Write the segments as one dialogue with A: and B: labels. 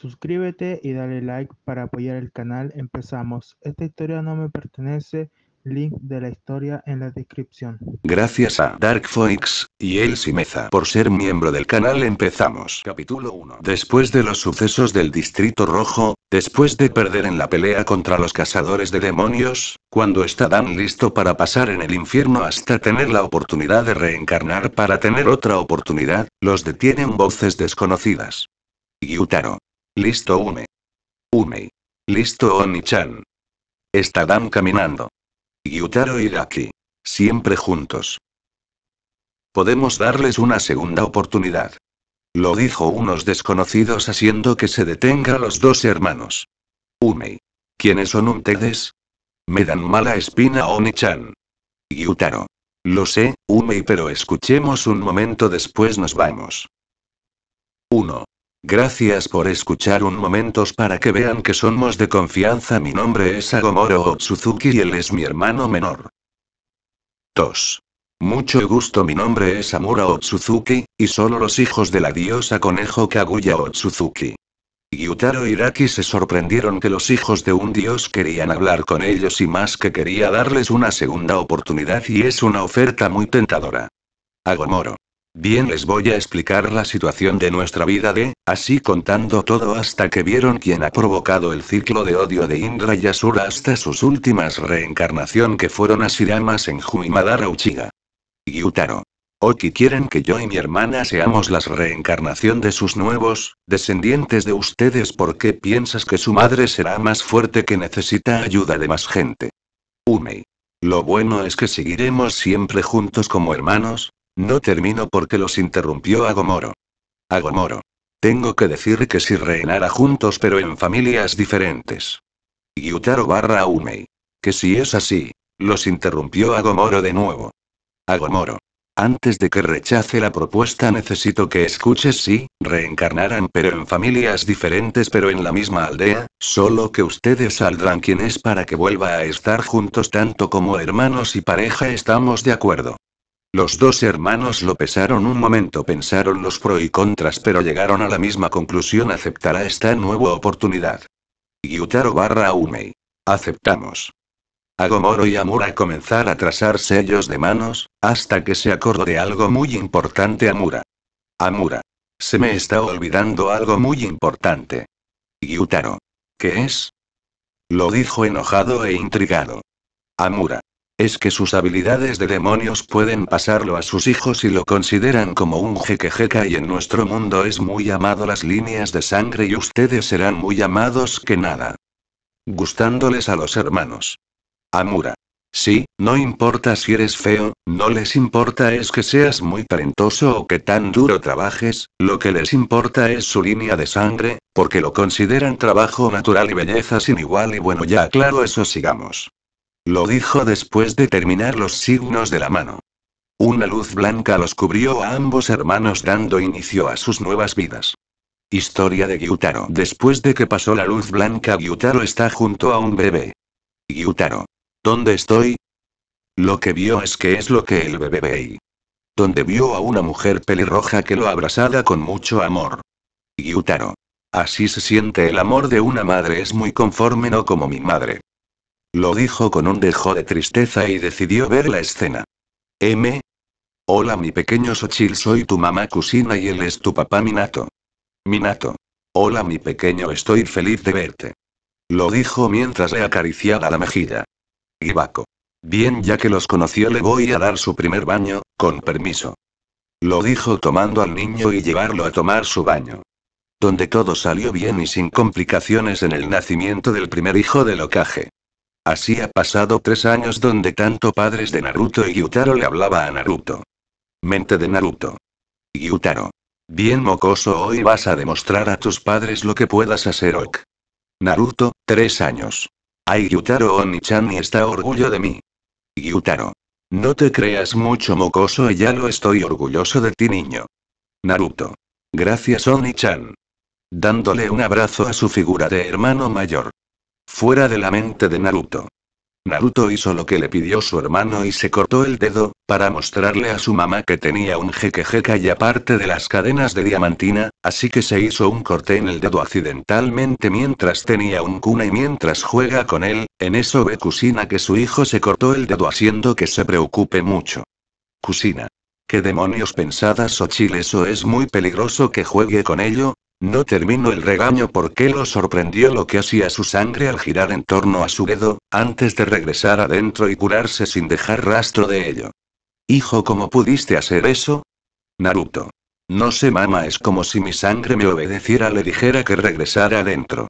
A: Suscríbete y dale like para apoyar el canal. Empezamos. Esta historia no me pertenece. Link de la historia en la descripción. Gracias a Dark y el Meza por ser miembro del canal. Empezamos. Capítulo 1. Después de los sucesos del Distrito Rojo, después de perder en la pelea contra los cazadores de demonios, cuando está Dan listo para pasar en el infierno hasta tener la oportunidad de reencarnar para tener otra oportunidad, los detienen voces desconocidas. Yutaro. Listo Ume. Umei. Listo Oni-chan. Estarán caminando. Gyutaro y aquí. Siempre juntos. Podemos darles una segunda oportunidad. Lo dijo unos desconocidos haciendo que se detenga a los dos hermanos. Umei. ¿Quiénes son ustedes? Me dan mala espina Oni-chan. Gyutaro. Lo sé, Umei, pero escuchemos un momento después nos vamos. 1. Gracias por escuchar un momentos para que vean que somos de confianza. Mi nombre es Agomoro Otsuzuki y él es mi hermano menor. 2. Mucho gusto, mi nombre es Amura Otsuzuki, y solo los hijos de la diosa conejo Kaguya Otsuzuki. Yutaro y Raki se sorprendieron que los hijos de un dios querían hablar con ellos y más que quería darles una segunda oportunidad y es una oferta muy tentadora. Agomoro. Bien les voy a explicar la situación de nuestra vida de, así contando todo hasta que vieron quién ha provocado el ciclo de odio de Indra y Asura hasta sus últimas reencarnación que fueron Asiramas en Madara Uchiga. Gyutaro. Oki quieren que yo y mi hermana seamos las reencarnación de sus nuevos, descendientes de ustedes porque piensas que su madre será más fuerte que necesita ayuda de más gente. Umei. Lo bueno es que seguiremos siempre juntos como hermanos, no termino porque los interrumpió Agomoro. Agomoro. Tengo que decir que si reinara juntos pero en familias diferentes. Yutaro barra Umei. Que si es así. Los interrumpió Agomoro de nuevo. Agomoro. Antes de que rechace la propuesta necesito que escuches si, reencarnaran pero en familias diferentes pero en la misma aldea, solo que ustedes saldrán quienes para que vuelva a estar juntos tanto como hermanos y pareja estamos de acuerdo. Los dos hermanos lo pesaron un momento, pensaron los pro y contras, pero llegaron a la misma conclusión, aceptará esta nueva oportunidad. Gyutaro barra Umei. Aceptamos. Agomoro y Amura comenzar a trazar sellos de manos, hasta que se acordó de algo muy importante Amura. Amura. Se me está olvidando algo muy importante. Gyutaro. ¿Qué es? Lo dijo enojado e intrigado. Amura es que sus habilidades de demonios pueden pasarlo a sus hijos y lo consideran como un jequejeca y en nuestro mundo es muy amado las líneas de sangre y ustedes serán muy amados que nada. Gustándoles a los hermanos. Amura. Sí, no importa si eres feo, no les importa es que seas muy talentoso o que tan duro trabajes, lo que les importa es su línea de sangre, porque lo consideran trabajo natural y belleza sin igual y bueno ya claro eso sigamos. Lo dijo después de terminar los signos de la mano. Una luz blanca los cubrió a ambos hermanos dando inicio a sus nuevas vidas. Historia de Gyutaro. Después de que pasó la luz blanca, Gyutaro está junto a un bebé. Gyutaro. ¿Dónde estoy? Lo que vio es que es lo que el bebé ve. donde vio a una mujer pelirroja que lo abrazaba con mucho amor. Gyutaro. Así se siente el amor de una madre es muy conforme no como mi madre. Lo dijo con un dejo de tristeza y decidió ver la escena. M. Hola mi pequeño Sochil, soy tu mamá Kusina y él es tu papá Minato. Minato. Hola mi pequeño, estoy feliz de verte. Lo dijo mientras le acariciaba la mejilla. Ibako. Bien, ya que los conoció le voy a dar su primer baño, con permiso. Lo dijo tomando al niño y llevarlo a tomar su baño. Donde todo salió bien y sin complicaciones en el nacimiento del primer hijo de locaje. Así ha pasado tres años donde tanto padres de Naruto y Gyutaro le hablaba a Naruto. Mente de Naruto. Gyutaro. Bien mocoso hoy vas a demostrar a tus padres lo que puedas hacer Ok. Naruto, tres años. Ay Gyutaro Onichan, chan y está orgullo de mí. Gyutaro. No te creas mucho mocoso y ya lo estoy orgulloso de ti niño. Naruto. Gracias Onichan. Dándole un abrazo a su figura de hermano mayor fuera de la mente de Naruto. Naruto hizo lo que le pidió su hermano y se cortó el dedo, para mostrarle a su mamá que tenía un jequejeca y aparte de las cadenas de diamantina, así que se hizo un corte en el dedo accidentalmente mientras tenía un cuna y mientras juega con él, en eso ve Kusina que su hijo se cortó el dedo haciendo que se preocupe mucho. Kusina. ¿Qué demonios pensadas chiles eso es muy peligroso que juegue con ello, no terminó el regaño porque lo sorprendió lo que hacía su sangre al girar en torno a su dedo, antes de regresar adentro y curarse sin dejar rastro de ello. Hijo, ¿cómo pudiste hacer eso? Naruto. No sé, mamá, es como si mi sangre me obedeciera, le dijera que regresara adentro.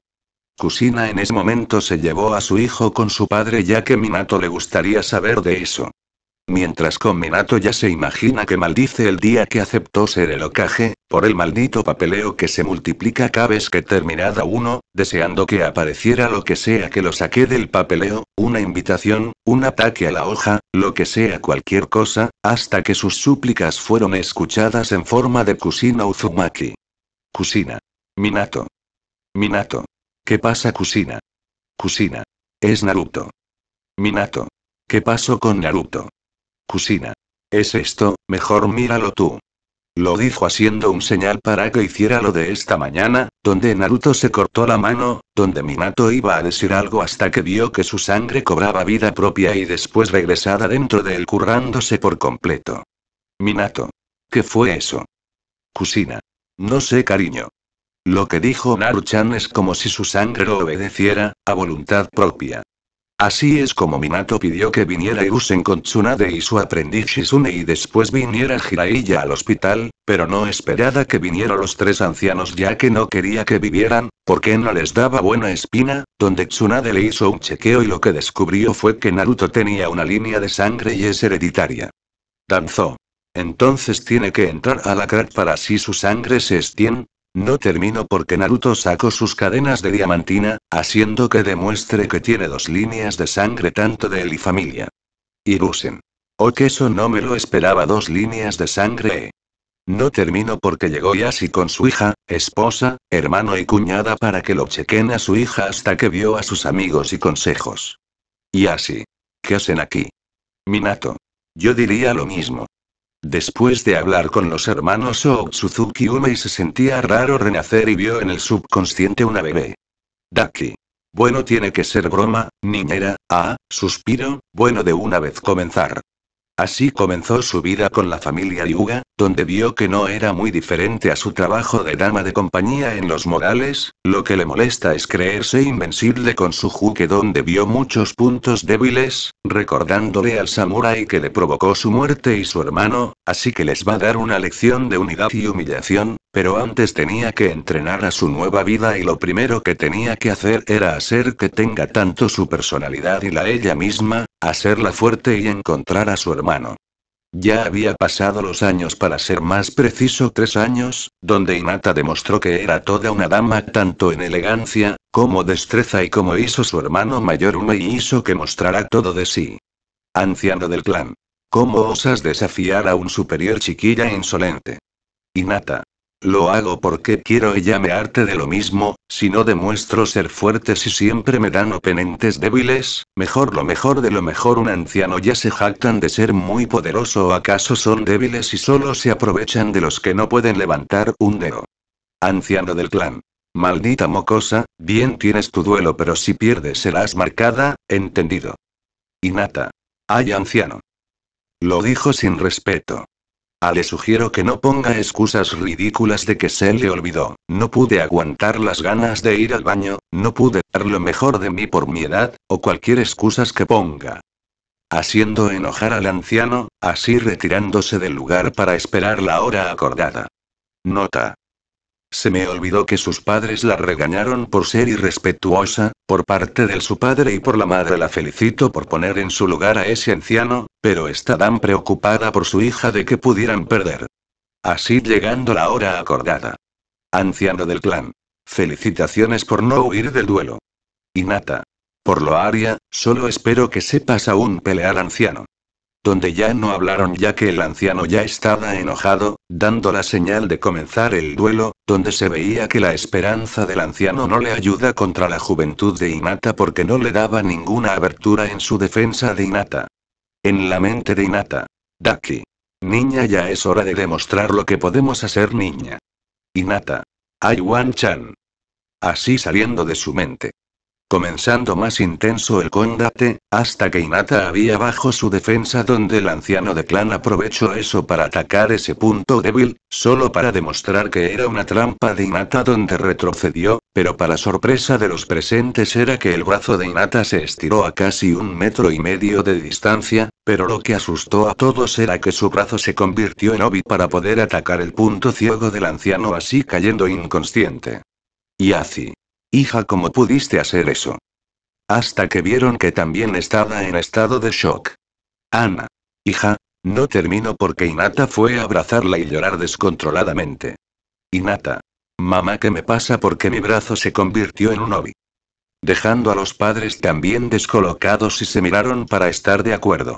A: Kusina en ese momento se llevó a su hijo con su padre ya que Minato le gustaría saber de eso. Mientras con Minato ya se imagina que maldice el día que aceptó ser el ocaje, por el maldito papeleo que se multiplica cada vez que terminada uno, deseando que apareciera lo que sea que lo saque del papeleo, una invitación, un ataque a la hoja, lo que sea cualquier cosa, hasta que sus súplicas fueron escuchadas en forma de Kusina Uzumaki. Kusina. Minato. Minato. ¿Qué pasa Kusina? Kusina. Es Naruto. Minato. ¿Qué pasó con Naruto? Cusina. ¿Es esto? Mejor míralo tú. Lo dijo haciendo un señal para que hiciera lo de esta mañana, donde Naruto se cortó la mano, donde Minato iba a decir algo hasta que vio que su sangre cobraba vida propia y después regresada dentro de él currándose por completo. Minato. ¿Qué fue eso? Cusina. No sé cariño. Lo que dijo Naruchan es como si su sangre lo obedeciera, a voluntad propia. Así es como Minato pidió que viniera Usen con Tsunade y su aprendiz Shizune y después viniera Jiraiya al hospital, pero no esperaba que vinieran los tres ancianos ya que no quería que vivieran, porque no les daba buena espina, donde Tsunade le hizo un chequeo y lo que descubrió fue que Naruto tenía una línea de sangre y es hereditaria. Danzó. Entonces tiene que entrar a la crack para si su sangre se estiende. No termino porque Naruto sacó sus cadenas de diamantina, haciendo que demuestre que tiene dos líneas de sangre tanto de él y familia. Busen, O oh, que eso no me lo esperaba dos líneas de sangre. No termino porque llegó Yasi con su hija, esposa, hermano y cuñada para que lo chequen a su hija hasta que vio a sus amigos y consejos. así, ¿Qué hacen aquí? Minato. Yo diría lo mismo. Después de hablar con los hermanos Otsuzuki Umei se sentía raro renacer y vio en el subconsciente una bebé. Daki. Bueno tiene que ser broma, niñera, ah, suspiro, bueno de una vez comenzar. Así comenzó su vida con la familia Yuga, donde vio que no era muy diferente a su trabajo de dama de compañía en los modales, lo que le molesta es creerse invencible con su juque donde vio muchos puntos débiles, recordándole al samurai que le provocó su muerte y su hermano, así que les va a dar una lección de unidad y humillación, pero antes tenía que entrenar a su nueva vida y lo primero que tenía que hacer era hacer que tenga tanto su personalidad y la ella misma, hacerla fuerte y encontrar a su hermano. Ya había pasado los años para ser más preciso tres años, donde Inata demostró que era toda una dama tanto en elegancia, como destreza y como hizo su hermano mayor Ume y hizo que mostrara todo de sí. Anciano del clan. ¿Cómo osas desafiar a un superior chiquilla insolente? Inata, lo hago porque quiero y ya me arte de lo mismo, si no demuestro ser fuerte si siempre me dan oponentes débiles, mejor lo mejor de lo mejor un anciano ya se jactan de ser muy poderoso o acaso son débiles y solo se aprovechan de los que no pueden levantar un dedo. Anciano del clan. Maldita mocosa, bien tienes tu duelo pero si pierdes serás marcada, entendido. Inata. Ay anciano. Lo dijo sin respeto. Ah, le sugiero que no ponga excusas ridículas de que se le olvidó. No pude aguantar las ganas de ir al baño, no pude dar lo mejor de mí por mi edad, o cualquier excusas que ponga. Haciendo enojar al anciano, así retirándose del lugar para esperar la hora acordada. Nota. Se me olvidó que sus padres la regañaron por ser irrespetuosa, por parte de su padre y por la madre la felicito por poner en su lugar a ese anciano, pero está tan preocupada por su hija de que pudieran perder. Así llegando la hora acordada. Anciano del clan. Felicitaciones por no huir del duelo. Inata. Por lo aria, solo espero que sepas aún pelear anciano donde ya no hablaron ya que el anciano ya estaba enojado, dando la señal de comenzar el duelo, donde se veía que la esperanza del anciano no le ayuda contra la juventud de Inata porque no le daba ninguna abertura en su defensa de Inata. En la mente de Inata. Daki. Niña ya es hora de demostrar lo que podemos hacer niña. Inata. Wan chan Así saliendo de su mente comenzando más intenso el combate, hasta que Inata había bajo su defensa donde el anciano de clan aprovechó eso para atacar ese punto débil, solo para demostrar que era una trampa de Inata donde retrocedió, pero para sorpresa de los presentes era que el brazo de Inata se estiró a casi un metro y medio de distancia, pero lo que asustó a todos era que su brazo se convirtió en obi para poder atacar el punto ciego del anciano así cayendo inconsciente. Y así, Hija, ¿cómo pudiste hacer eso? Hasta que vieron que también estaba en estado de shock. Ana. Hija. No termino porque Inata fue a abrazarla y llorar descontroladamente. Inata. Mamá, ¿qué me pasa porque mi brazo se convirtió en un obi? Dejando a los padres también descolocados y se miraron para estar de acuerdo.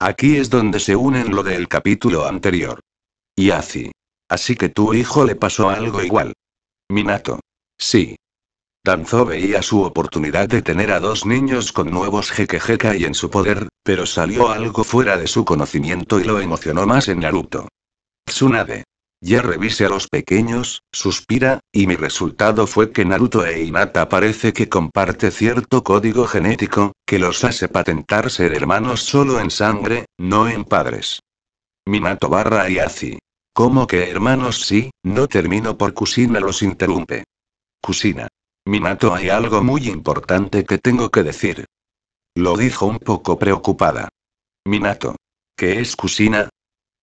A: Aquí es donde se unen lo del capítulo anterior. Y así. Así que tu hijo le pasó algo igual. Minato. Sí. Tanzo veía su oportunidad de tener a dos niños con nuevos jequejeca y en su poder, pero salió algo fuera de su conocimiento y lo emocionó más en Naruto. Tsunade. Ya revisé a los pequeños, suspira, y mi resultado fue que Naruto e Hinata parece que comparte cierto código genético, que los hace patentar ser hermanos solo en sangre, no en padres. Minato barra Ayazi. ¿Cómo que hermanos sí? No termino por Kusina los interrumpe. Kusina. Minato hay algo muy importante que tengo que decir. Lo dijo un poco preocupada. Minato. ¿Qué es Kusina?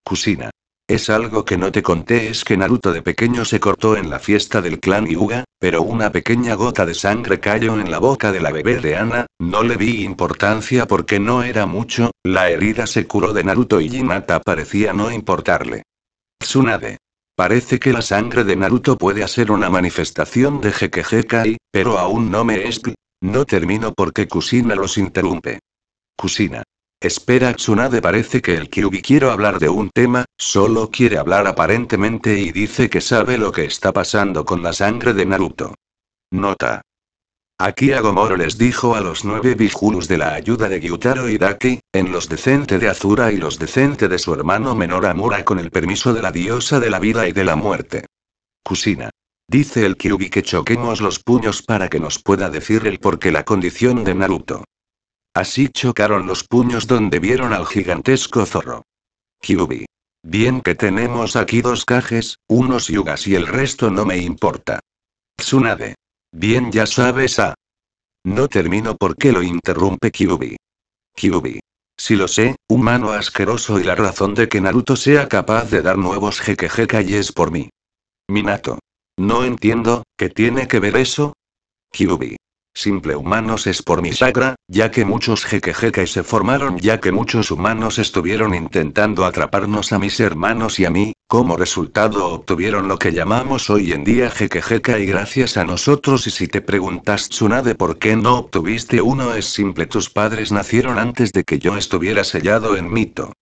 A: Kusina. Es algo que no te conté es que Naruto de pequeño se cortó en la fiesta del clan Yuga, pero una pequeña gota de sangre cayó en la boca de la bebé de Ana, no le di importancia porque no era mucho, la herida se curó de Naruto y Hinata parecía no importarle. Tsunade. Parece que la sangre de Naruto puede hacer una manifestación de Kai, pero aún no me es... No termino porque Kusina los interrumpe. Kusina. Espera Tsunade parece que el Kyubi quiero hablar de un tema, solo quiere hablar aparentemente y dice que sabe lo que está pasando con la sangre de Naruto. Nota. Aquí Agomoro les dijo a los nueve Bijulus de la ayuda de Gyutaro Daki, en los decente de Azura y los decente de su hermano menor Amura con el permiso de la diosa de la vida y de la muerte. Kusina. Dice el Kyubi que choquemos los puños para que nos pueda decir el por qué la condición de Naruto. Así chocaron los puños donde vieron al gigantesco zorro. Kyubi. Bien que tenemos aquí dos cajes, unos yugas y el resto no me importa. Tsunade. Bien, ya sabes a. Ah. No termino porque lo interrumpe Kyubi. Kyubi. Si lo sé, humano asqueroso y la razón de que Naruto sea capaz de dar nuevos jequejecay es por mí. Minato. No entiendo, ¿qué tiene que ver eso? Kyubi simple humanos es por mi sagra, ya que muchos y se formaron ya que muchos humanos estuvieron intentando atraparnos a mis hermanos y a mí, como resultado obtuvieron lo que llamamos hoy en día jequejeca y gracias a nosotros y si te preguntas Tsunade por qué no obtuviste uno es simple tus padres nacieron antes de que yo estuviera sellado en mito.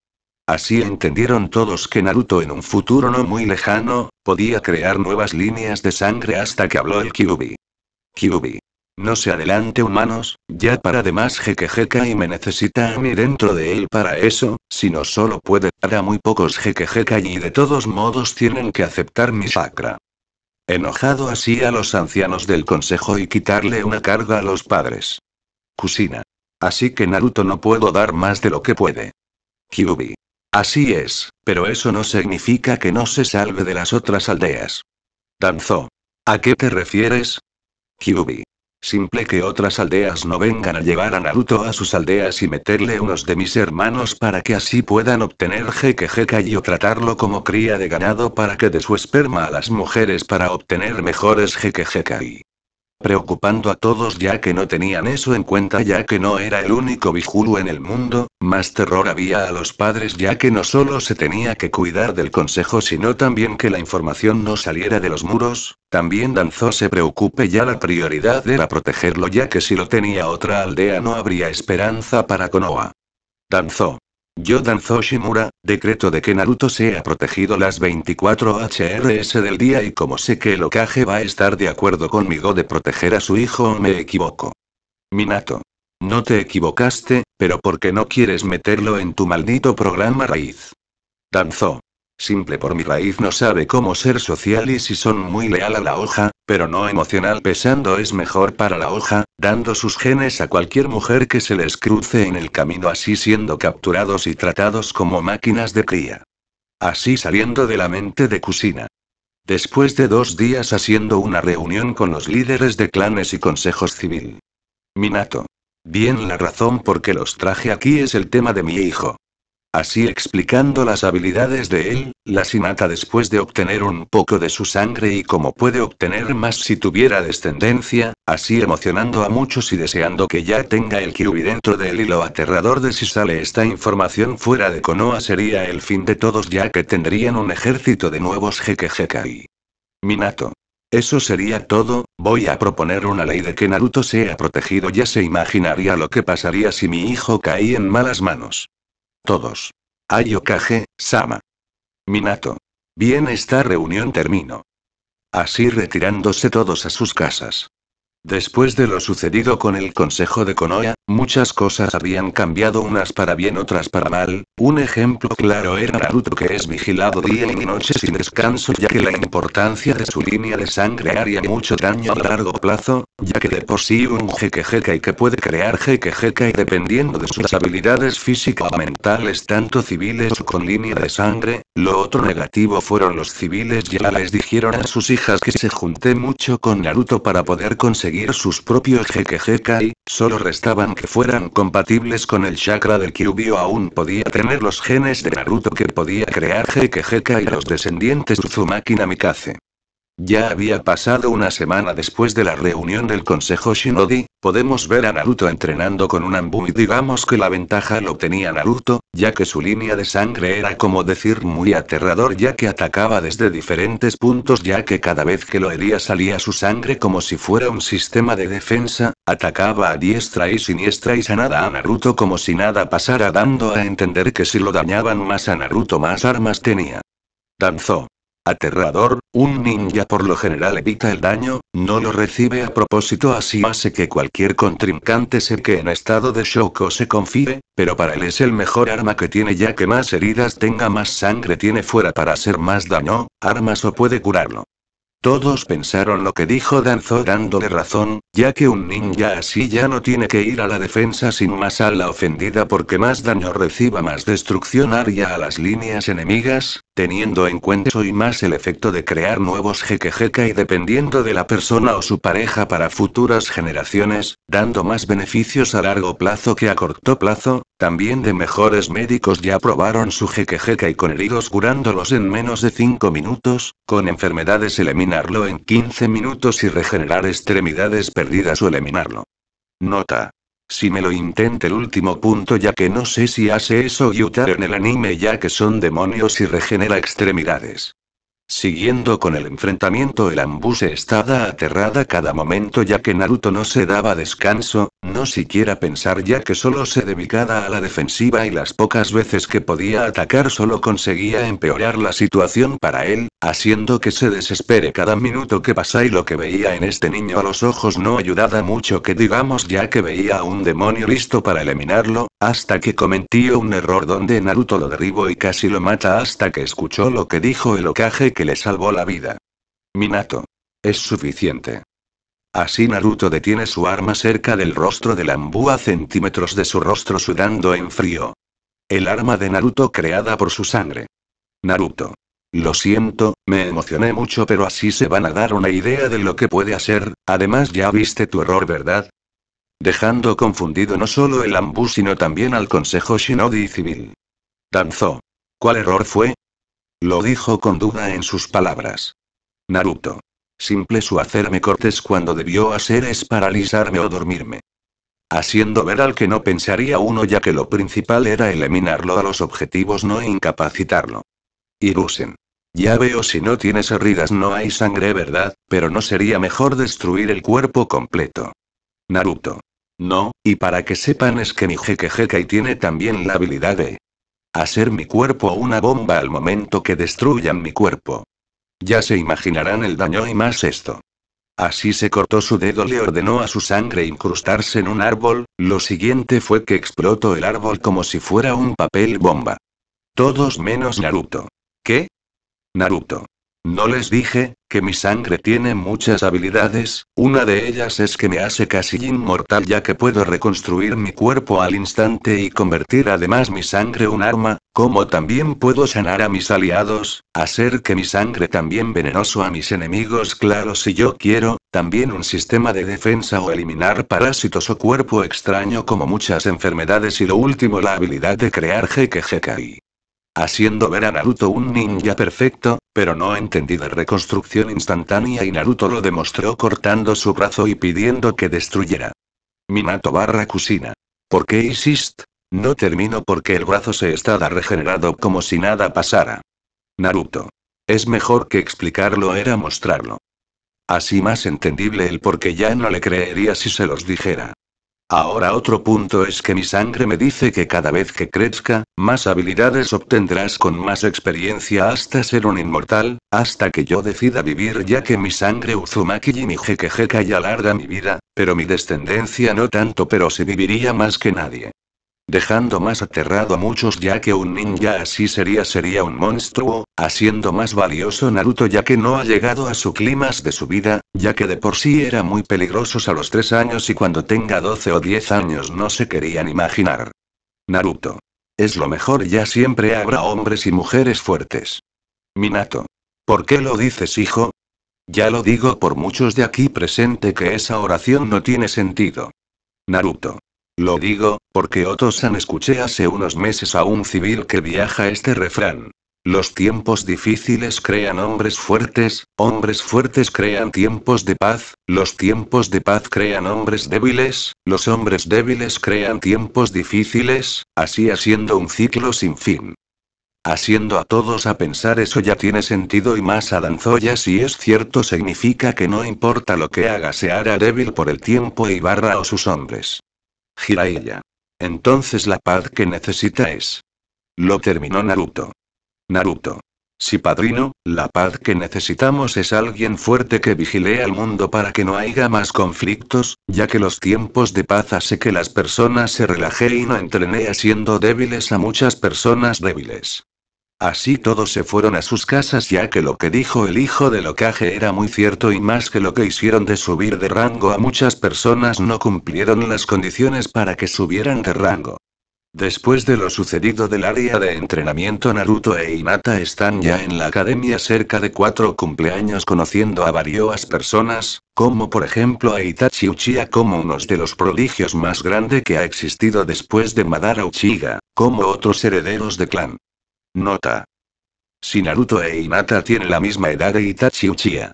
A: Así entendieron todos que Naruto en un futuro no muy lejano, podía crear nuevas líneas de sangre hasta que habló el Kyubi. Kyubi. No se adelante humanos, ya para demás jequejeca y me necesita a mí dentro de él para eso, sino solo puede para muy pocos jequejeca y de todos modos tienen que aceptar mi sacra. Enojado así a los ancianos del consejo y quitarle una carga a los padres. Kusina. Así que Naruto no puedo dar más de lo que puede. Kyubi. Así es, pero eso no significa que no se salve de las otras aldeas. Danzo. ¿A qué te refieres? Kyubi simple que otras aldeas no vengan a llevar a Naruto a sus aldeas y meterle unos de mis hermanos para que así puedan obtener Jeque y o tratarlo como cría de ganado para que de su esperma a las mujeres para obtener mejores jequejeca y preocupando a todos ya que no tenían eso en cuenta ya que no era el único Bijulu en el mundo, más terror había a los padres ya que no solo se tenía que cuidar del consejo sino también que la información no saliera de los muros, también Danzo se preocupe ya la prioridad era protegerlo ya que si lo tenía otra aldea no habría esperanza para Konoha. Danzo. Yo Danzo Shimura, decreto de que Naruto sea protegido las 24 HRS del día y como sé que el ocaje va a estar de acuerdo conmigo de proteger a su hijo o me equivoco. Minato. No te equivocaste, pero porque no quieres meterlo en tu maldito programa raíz. Danzo. Simple por mi raíz no sabe cómo ser social y si son muy leal a la hoja, pero no emocional pesando es mejor para la hoja, dando sus genes a cualquier mujer que se les cruce en el camino así siendo capturados y tratados como máquinas de cría. Así saliendo de la mente de Cusina. Después de dos días haciendo una reunión con los líderes de clanes y consejos civil. Minato. Bien la razón por que los traje aquí es el tema de mi hijo así explicando las habilidades de él, la sinata después de obtener un poco de su sangre y cómo puede obtener más si tuviera descendencia, así emocionando a muchos y deseando que ya tenga el Kyubi dentro de él y lo aterrador de si sale esta información fuera de Konoha sería el fin de todos ya que tendrían un ejército de nuevos y... Minato. Eso sería todo, voy a proponer una ley de que Naruto sea protegido ya se imaginaría lo que pasaría si mi hijo caí en malas manos. Todos. Ayokage, Sama. Minato. Bien esta reunión terminó. Así retirándose todos a sus casas. Después de lo sucedido con el Consejo de Konoha, muchas cosas habían cambiado unas para bien otras para mal, un ejemplo claro era Naruto que es vigilado día y noche sin descanso ya que la importancia de su línea de sangre haría mucho daño a largo plazo, ya que de por sí un jequejeca y que puede crear Jeque y dependiendo de sus habilidades físicas o mentales tanto civiles o con línea de sangre, lo otro negativo fueron los civiles ya les dijeron a sus hijas que se junté mucho con Naruto para poder conseguir sus propios jequejeca y, solo restaban que fueran compatibles con el chakra del Kyubio aún podía tener los genes de Naruto que podía crear jequejeca y los descendientes Uzumaki Namikaze. Ya había pasado una semana después de la reunión del Consejo Shinodi, podemos ver a Naruto entrenando con un Ambu y digamos que la ventaja lo tenía Naruto, ya que su línea de sangre era como decir muy aterrador ya que atacaba desde diferentes puntos ya que cada vez que lo hería salía su sangre como si fuera un sistema de defensa, atacaba a diestra y siniestra y sanada a Naruto como si nada pasara dando a entender que si lo dañaban más a Naruto más armas tenía. Danzó. Aterrador, un ninja por lo general evita el daño, no lo recibe a propósito así hace que cualquier contrincante se que en estado de shock o se confíe, pero para él es el mejor arma que tiene ya que más heridas tenga más sangre tiene fuera para hacer más daño, armas o puede curarlo. Todos pensaron lo que dijo Danzo dándole razón, ya que un ninja así ya no tiene que ir a la defensa sin más a la ofendida porque más daño reciba más destrucción haría a las líneas enemigas, teniendo en cuenta eso más el efecto de crear nuevos jequejeca y dependiendo de la persona o su pareja para futuras generaciones, dando más beneficios a largo plazo que a corto plazo, también de mejores médicos ya probaron su jequejeca y con heridos curándolos en menos de 5 minutos, con enfermedades eliminarlo en 15 minutos y regenerar extremidades perdidas o eliminarlo. Nota. Si me lo intenta el último punto ya que no sé si hace eso Yutar en el anime ya que son demonios y regenera extremidades. Siguiendo con el enfrentamiento el Ambuse estaba aterrada cada momento ya que Naruto no se daba descanso, no siquiera pensar ya que solo se dedicaba a la defensiva y las pocas veces que podía atacar solo conseguía empeorar la situación para él, haciendo que se desespere cada minuto que pasa y lo que veía en este niño a los ojos no ayudaba mucho que digamos ya que veía a un demonio listo para eliminarlo, hasta que cometió un error donde Naruto lo derribó y casi lo mata hasta que escuchó lo que dijo el ocaje que le salvó la vida. Minato. Es suficiente. Así Naruto detiene su arma cerca del rostro de ambú a centímetros de su rostro sudando en frío. El arma de Naruto creada por su sangre. Naruto. Lo siento, me emocioné mucho pero así se van a dar una idea de lo que puede hacer, además ya viste tu error ¿verdad? Dejando confundido no solo el ambú sino también al Consejo Shinodi Civil. Danzó. ¿Cuál error fue? Lo dijo con duda en sus palabras. Naruto simple su hacerme cortes cuando debió hacer es paralizarme o dormirme. Haciendo ver al que no pensaría uno ya que lo principal era eliminarlo a los objetivos no incapacitarlo. Irusen. Ya veo si no tienes heridas no hay sangre verdad, pero no sería mejor destruir el cuerpo completo. Naruto. No, y para que sepan es que mi Hekehekai tiene también la habilidad de hacer mi cuerpo una bomba al momento que destruyan mi cuerpo. Ya se imaginarán el daño y más esto. Así se cortó su dedo, le ordenó a su sangre incrustarse en un árbol, lo siguiente fue que explotó el árbol como si fuera un papel bomba. Todos menos Naruto. ¿Qué? Naruto. ¿No les dije, que mi sangre tiene muchas habilidades? Una de ellas es que me hace casi inmortal ya que puedo reconstruir mi cuerpo al instante y convertir además mi sangre un arma, como también puedo sanar a mis aliados, hacer que mi sangre también venenoso a mis enemigos claro si yo quiero, también un sistema de defensa o eliminar parásitos o cuerpo extraño como muchas enfermedades y lo último la habilidad de crear Jekejekai haciendo ver a Naruto un ninja perfecto, pero no entendí de reconstrucción instantánea y Naruto lo demostró cortando su brazo y pidiendo que destruyera. Minato barra Kusina. ¿Por qué hiciste? No termino porque el brazo se estaba regenerado como si nada pasara. Naruto. Es mejor que explicarlo era mostrarlo. Así más entendible el porque ya no le creería si se los dijera. Ahora otro punto es que mi sangre me dice que cada vez que crezca, más habilidades obtendrás con más experiencia hasta ser un inmortal, hasta que yo decida vivir ya que mi sangre Uzumaki y mi jequejeca ya larga mi vida, pero mi descendencia no tanto pero se viviría más que nadie dejando más aterrado a muchos ya que un ninja así sería sería un monstruo, haciendo más valioso Naruto ya que no ha llegado a su climas de su vida, ya que de por sí era muy peligrosos a los 3 años y cuando tenga 12 o 10 años no se querían imaginar. Naruto. Es lo mejor ya siempre habrá hombres y mujeres fuertes. Minato. ¿Por qué lo dices hijo? Ya lo digo por muchos de aquí presente que esa oración no tiene sentido. Naruto. Lo digo, porque han escuché hace unos meses a un civil que viaja este refrán. Los tiempos difíciles crean hombres fuertes, hombres fuertes crean tiempos de paz, los tiempos de paz crean hombres débiles, los hombres débiles crean tiempos difíciles, así haciendo un ciclo sin fin. Haciendo a todos a pensar eso ya tiene sentido y más a Danzoya si es cierto significa que no importa lo que haga se hará débil por el tiempo y barra o sus hombres. Jiraiya. Entonces la paz que necesita es. Lo terminó Naruto. Naruto. Si padrino, la paz que necesitamos es alguien fuerte que vigile al mundo para que no haya más conflictos, ya que los tiempos de paz hace que las personas se relajen y no entrené haciendo débiles a muchas personas débiles. Así todos se fueron a sus casas ya que lo que dijo el hijo de ocaje era muy cierto y más que lo que hicieron de subir de rango a muchas personas no cumplieron las condiciones para que subieran de rango. Después de lo sucedido del área de entrenamiento Naruto e Hinata están ya en la academia cerca de cuatro cumpleaños conociendo a varias personas, como por ejemplo a Itachi Uchiha como uno de los prodigios más grande que ha existido después de Madara Uchiha, como otros herederos de clan. Nota. Si Naruto e Hinata tienen la misma edad de Itachi Uchiha.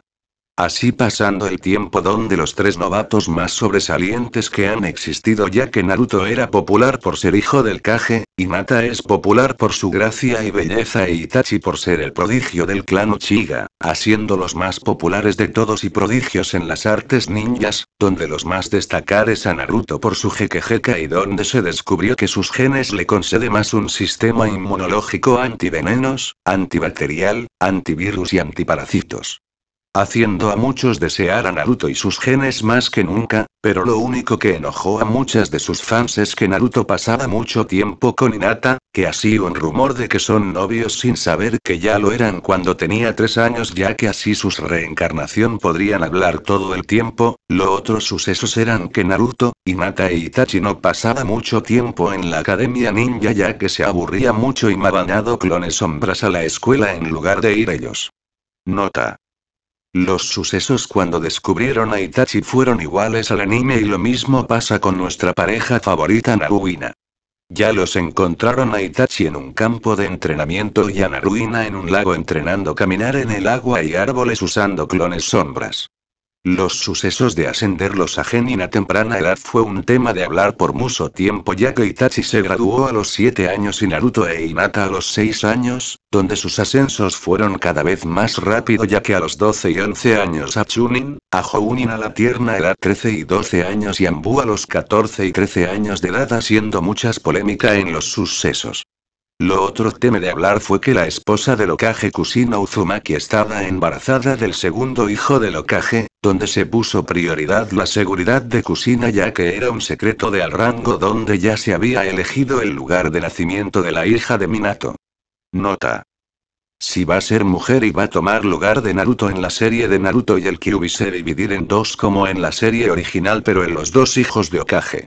A: Así pasando el tiempo donde los tres novatos más sobresalientes que han existido ya que Naruto era popular por ser hijo del Kage, Mata es popular por su gracia y belleza e Itachi por ser el prodigio del clan Uchiga, haciendo los más populares de todos y prodigios en las artes ninjas, donde los más destacar es a Naruto por su jequejeca y donde se descubrió que sus genes le concede más un sistema inmunológico antivenenos, antibacterial, antivirus y antiparasitos haciendo a muchos desear a Naruto y sus genes más que nunca, pero lo único que enojó a muchas de sus fans es que Naruto pasaba mucho tiempo con Hinata, que así un rumor de que son novios sin saber que ya lo eran cuando tenía tres años ya que así sus reencarnación podrían hablar todo el tiempo, lo otro sucesos eran que Naruto, Hinata e Itachi no pasaba mucho tiempo en la academia ninja ya que se aburría mucho y mabanado clones sombras a la escuela en lugar de ir ellos. Nota. Los sucesos cuando descubrieron a Itachi fueron iguales al anime y lo mismo pasa con nuestra pareja favorita Naruina. Ya los encontraron a Itachi en un campo de entrenamiento y a Naruina en un lago entrenando caminar en el agua y árboles usando clones sombras. Los sucesos de ascender los a Genin a temprana edad fue un tema de hablar por mucho tiempo ya que Itachi se graduó a los 7 años y Naruto e Hinata a los 6 años, donde sus ascensos fueron cada vez más rápido ya que a los 12 y 11 años a Chunin, a Hounin a la tierna edad 13 y 12 años y Ambu a los 14 y 13 años de edad haciendo muchas polémica en los sucesos. Lo otro tema de hablar fue que la esposa de Okage Kusina Uzumaki estaba embarazada del segundo hijo de Okage, donde se puso prioridad la seguridad de Kusina ya que era un secreto de al rango donde ya se había elegido el lugar de nacimiento de la hija de Minato. Nota. Si va a ser mujer y va a tomar lugar de Naruto en la serie de Naruto y el Kyubi se dividir en dos como en la serie original pero en los dos hijos de Okage.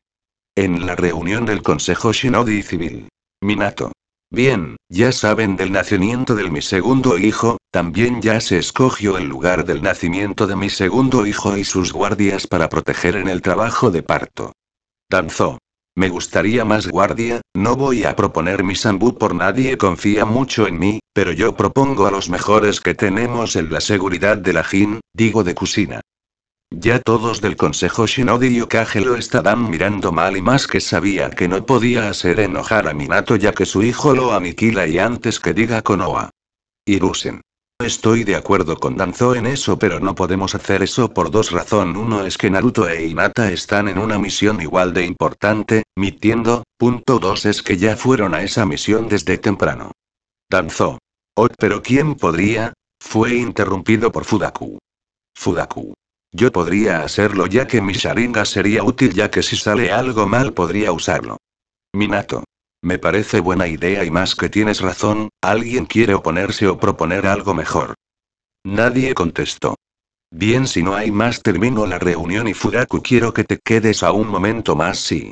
A: En la reunión del Consejo Shinobi Civil. Minato, Bien, ya saben del nacimiento de mi segundo hijo, también ya se escogió el lugar del nacimiento de mi segundo hijo y sus guardias para proteger en el trabajo de parto. Danzó. Me gustaría más guardia, no voy a proponer mi sambú por nadie confía mucho en mí, pero yo propongo a los mejores que tenemos en la seguridad de la JIN, digo de cocina. Ya todos del consejo Shinodi y Okage lo estaban mirando mal y más que sabía que no podía hacer enojar a Minato ya que su hijo lo aniquila y antes que diga Konoha. Irusen. Estoy de acuerdo con Danzo en eso pero no podemos hacer eso por dos razones. Uno es que Naruto e Hinata están en una misión igual de importante, mintiendo. Punto dos es que ya fueron a esa misión desde temprano. Danzo. Oh, pero ¿quién podría? Fue interrumpido por Fudaku. Fudaku. Yo podría hacerlo ya que mi sharinga sería útil ya que si sale algo mal podría usarlo. Minato. Me parece buena idea y más que tienes razón, alguien quiere oponerse o proponer algo mejor. Nadie contestó. Bien si no hay más termino la reunión y Fudaku quiero que te quedes a un momento más sí.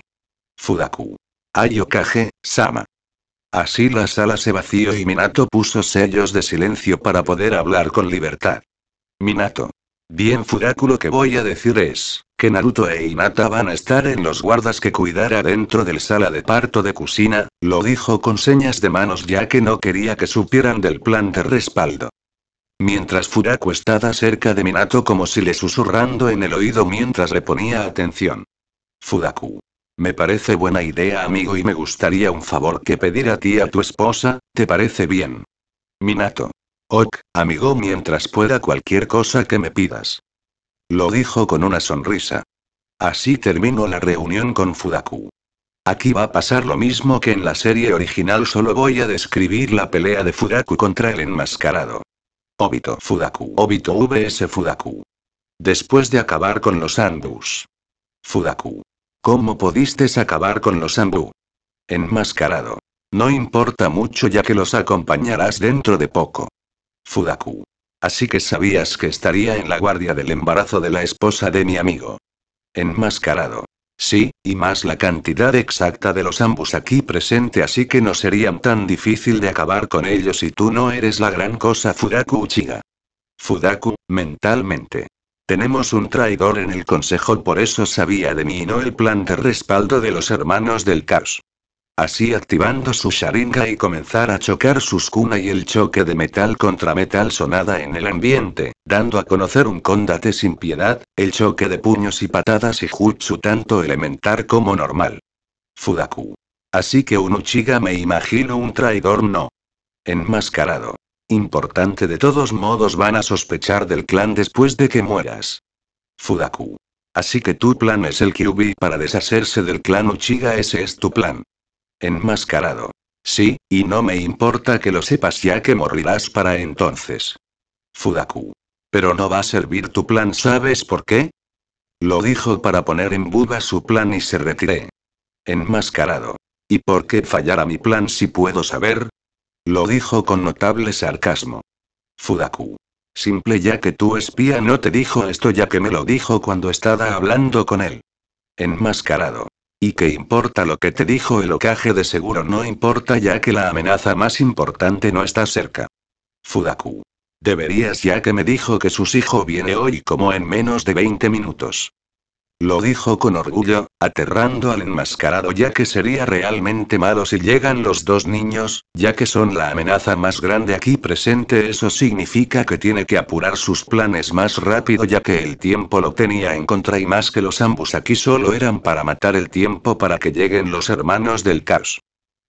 A: Fudaku. Ayokage, Sama. Así la sala se vació y Minato puso sellos de silencio para poder hablar con libertad. Minato. Bien Furaku lo que voy a decir es, que Naruto e Hinata van a estar en los guardas que cuidara dentro del sala de parto de cocina. lo dijo con señas de manos ya que no quería que supieran del plan de respaldo. Mientras Furaku estaba cerca de Minato como si le susurrando en el oído mientras le ponía atención. Furaku. Me parece buena idea amigo y me gustaría un favor que pedir a ti a tu esposa, ¿te parece bien? Minato. Ok, amigo, mientras pueda cualquier cosa que me pidas. Lo dijo con una sonrisa. Así terminó la reunión con Fudaku. Aquí va a pasar lo mismo que en la serie original, solo voy a describir la pelea de Fudaku contra el enmascarado. Obito Fudaku, Obito vs Fudaku. Después de acabar con los Andus. Fudaku. ¿Cómo pudiste acabar con los Andus? Enmascarado. No importa mucho ya que los acompañarás dentro de poco. Fudaku. Así que sabías que estaría en la guardia del embarazo de la esposa de mi amigo. Enmascarado. Sí, y más la cantidad exacta de los ambos aquí presente así que no serían tan difícil de acabar con ellos si tú no eres la gran cosa Fudaku Uchiga. Fudaku, mentalmente. Tenemos un traidor en el consejo por eso sabía de mí y no el plan de respaldo de los hermanos del caos. Así activando su sharinga y comenzar a chocar sus kuna y el choque de metal contra metal sonada en el ambiente, dando a conocer un cóndate sin piedad, el choque de puños y patadas y jutsu tanto elemental como normal. Fudaku. Así que un Uchiga me imagino un traidor no. Enmascarado. Importante de todos modos van a sospechar del clan después de que mueras. Fudaku. Así que tu plan es el Kyubi para deshacerse del clan Uchiga ese es tu plan. Enmascarado. Sí, y no me importa que lo sepas ya que morirás para entonces. Fudaku. Pero no va a servir tu plan, ¿sabes por qué? Lo dijo para poner en Buda su plan y se retiré. Enmascarado. ¿Y por qué fallará mi plan si puedo saber? Lo dijo con notable sarcasmo. Fudaku. Simple ya que tu espía no te dijo esto ya que me lo dijo cuando estaba hablando con él. Enmascarado. ¿Y qué importa lo que te dijo el ocaje de seguro? No importa ya que la amenaza más importante no está cerca. Fudaku. Deberías ya que me dijo que sus hijo viene hoy como en menos de 20 minutos. Lo dijo con orgullo, aterrando al enmascarado ya que sería realmente malo si llegan los dos niños, ya que son la amenaza más grande aquí presente. Eso significa que tiene que apurar sus planes más rápido ya que el tiempo lo tenía en contra y más que los ambos aquí solo eran para matar el tiempo para que lleguen los hermanos del caos.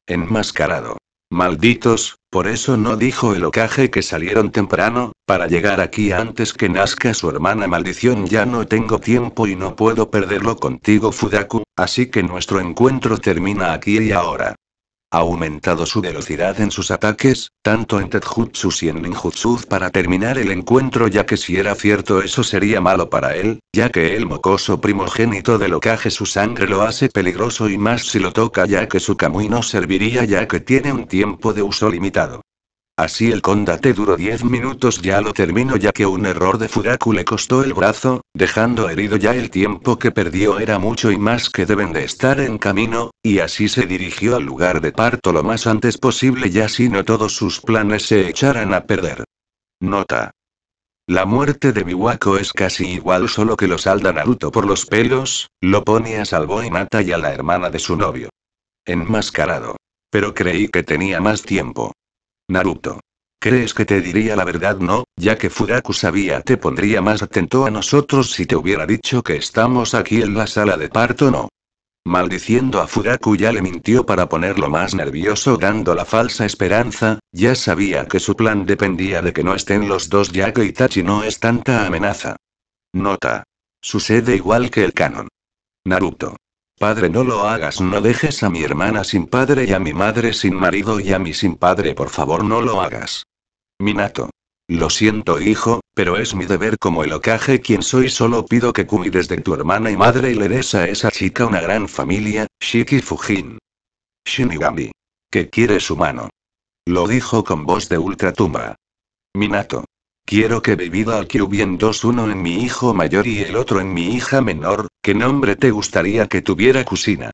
A: Enmascarado. Malditos, por eso no dijo el ocaje que salieron temprano, para llegar aquí antes que nazca su hermana maldición ya no tengo tiempo y no puedo perderlo contigo Fudaku, así que nuestro encuentro termina aquí y ahora ha aumentado su velocidad en sus ataques, tanto en Tetjutsu y en Ninjutsu para terminar el encuentro ya que si era cierto eso sería malo para él, ya que el mocoso primogénito del ocaje su sangre lo hace peligroso y más si lo toca ya que su Kamui no serviría ya que tiene un tiempo de uso limitado. Así el cóndate duró 10 minutos ya lo terminó ya que un error de Furaku le costó el brazo, dejando herido ya el tiempo que perdió era mucho y más que deben de estar en camino, y así se dirigió al lugar de parto lo más antes posible ya si no todos sus planes se echaran a perder. Nota. La muerte de Miwako es casi igual solo que lo salda Naruto por los pelos, lo pone a salvo y mata y a la hermana de su novio. Enmascarado. Pero creí que tenía más tiempo. Naruto. ¿Crees que te diría la verdad? No, ya que Furaku sabía te pondría más atento a nosotros si te hubiera dicho que estamos aquí en la sala de parto, no. Maldiciendo a Furaku ya le mintió para ponerlo más nervioso dando la falsa esperanza, ya sabía que su plan dependía de que no estén los dos ya que Itachi no es tanta amenaza. Nota. Sucede igual que el canon. Naruto. Padre, no lo hagas, no dejes a mi hermana sin padre y a mi madre sin marido y a mí sin padre, por favor, no lo hagas. Minato. Lo siento, hijo, pero es mi deber como el ocaje quien soy, solo pido que cuides de tu hermana y madre y le des a esa chica una gran familia, Shiki Fujin. Shinigami. ¿qué quiere su mano. Lo dijo con voz de ultratumba. Minato. Quiero que vivida al Kyubien dos, uno en mi hijo mayor y el otro en mi hija menor, ¿Qué nombre te gustaría que tuviera Kusina?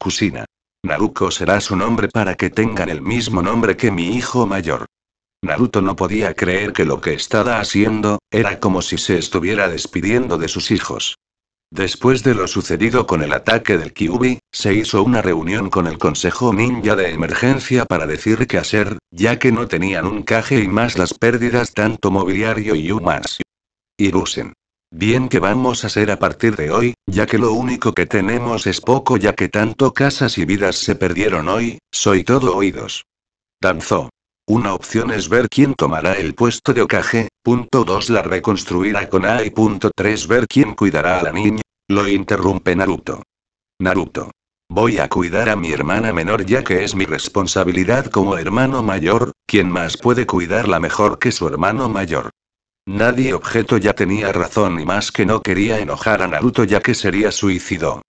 A: Kusina. Naruto será su nombre para que tengan el mismo nombre que mi hijo mayor. Naruto no podía creer que lo que estaba haciendo, era como si se estuviera despidiendo de sus hijos. Después de lo sucedido con el ataque del Kyubi, se hizo una reunión con el Consejo Ninja de Emergencia para decir qué hacer, ya que no tenían un caje y más las pérdidas tanto mobiliario y y Irusen. Bien que vamos a hacer a partir de hoy, ya que lo único que tenemos es poco ya que tanto casas y vidas se perdieron hoy, soy todo oídos. Tanzó. Una opción es ver quién tomará el puesto de Okage, punto 2 la reconstruirá con A y punto 3 ver quién cuidará a la niña. Lo interrumpe Naruto. Naruto. Voy a cuidar a mi hermana menor ya que es mi responsabilidad como hermano mayor, quien más puede cuidarla mejor que su hermano mayor. Nadie objeto ya tenía razón y más que no quería enojar a Naruto ya que sería suicidó.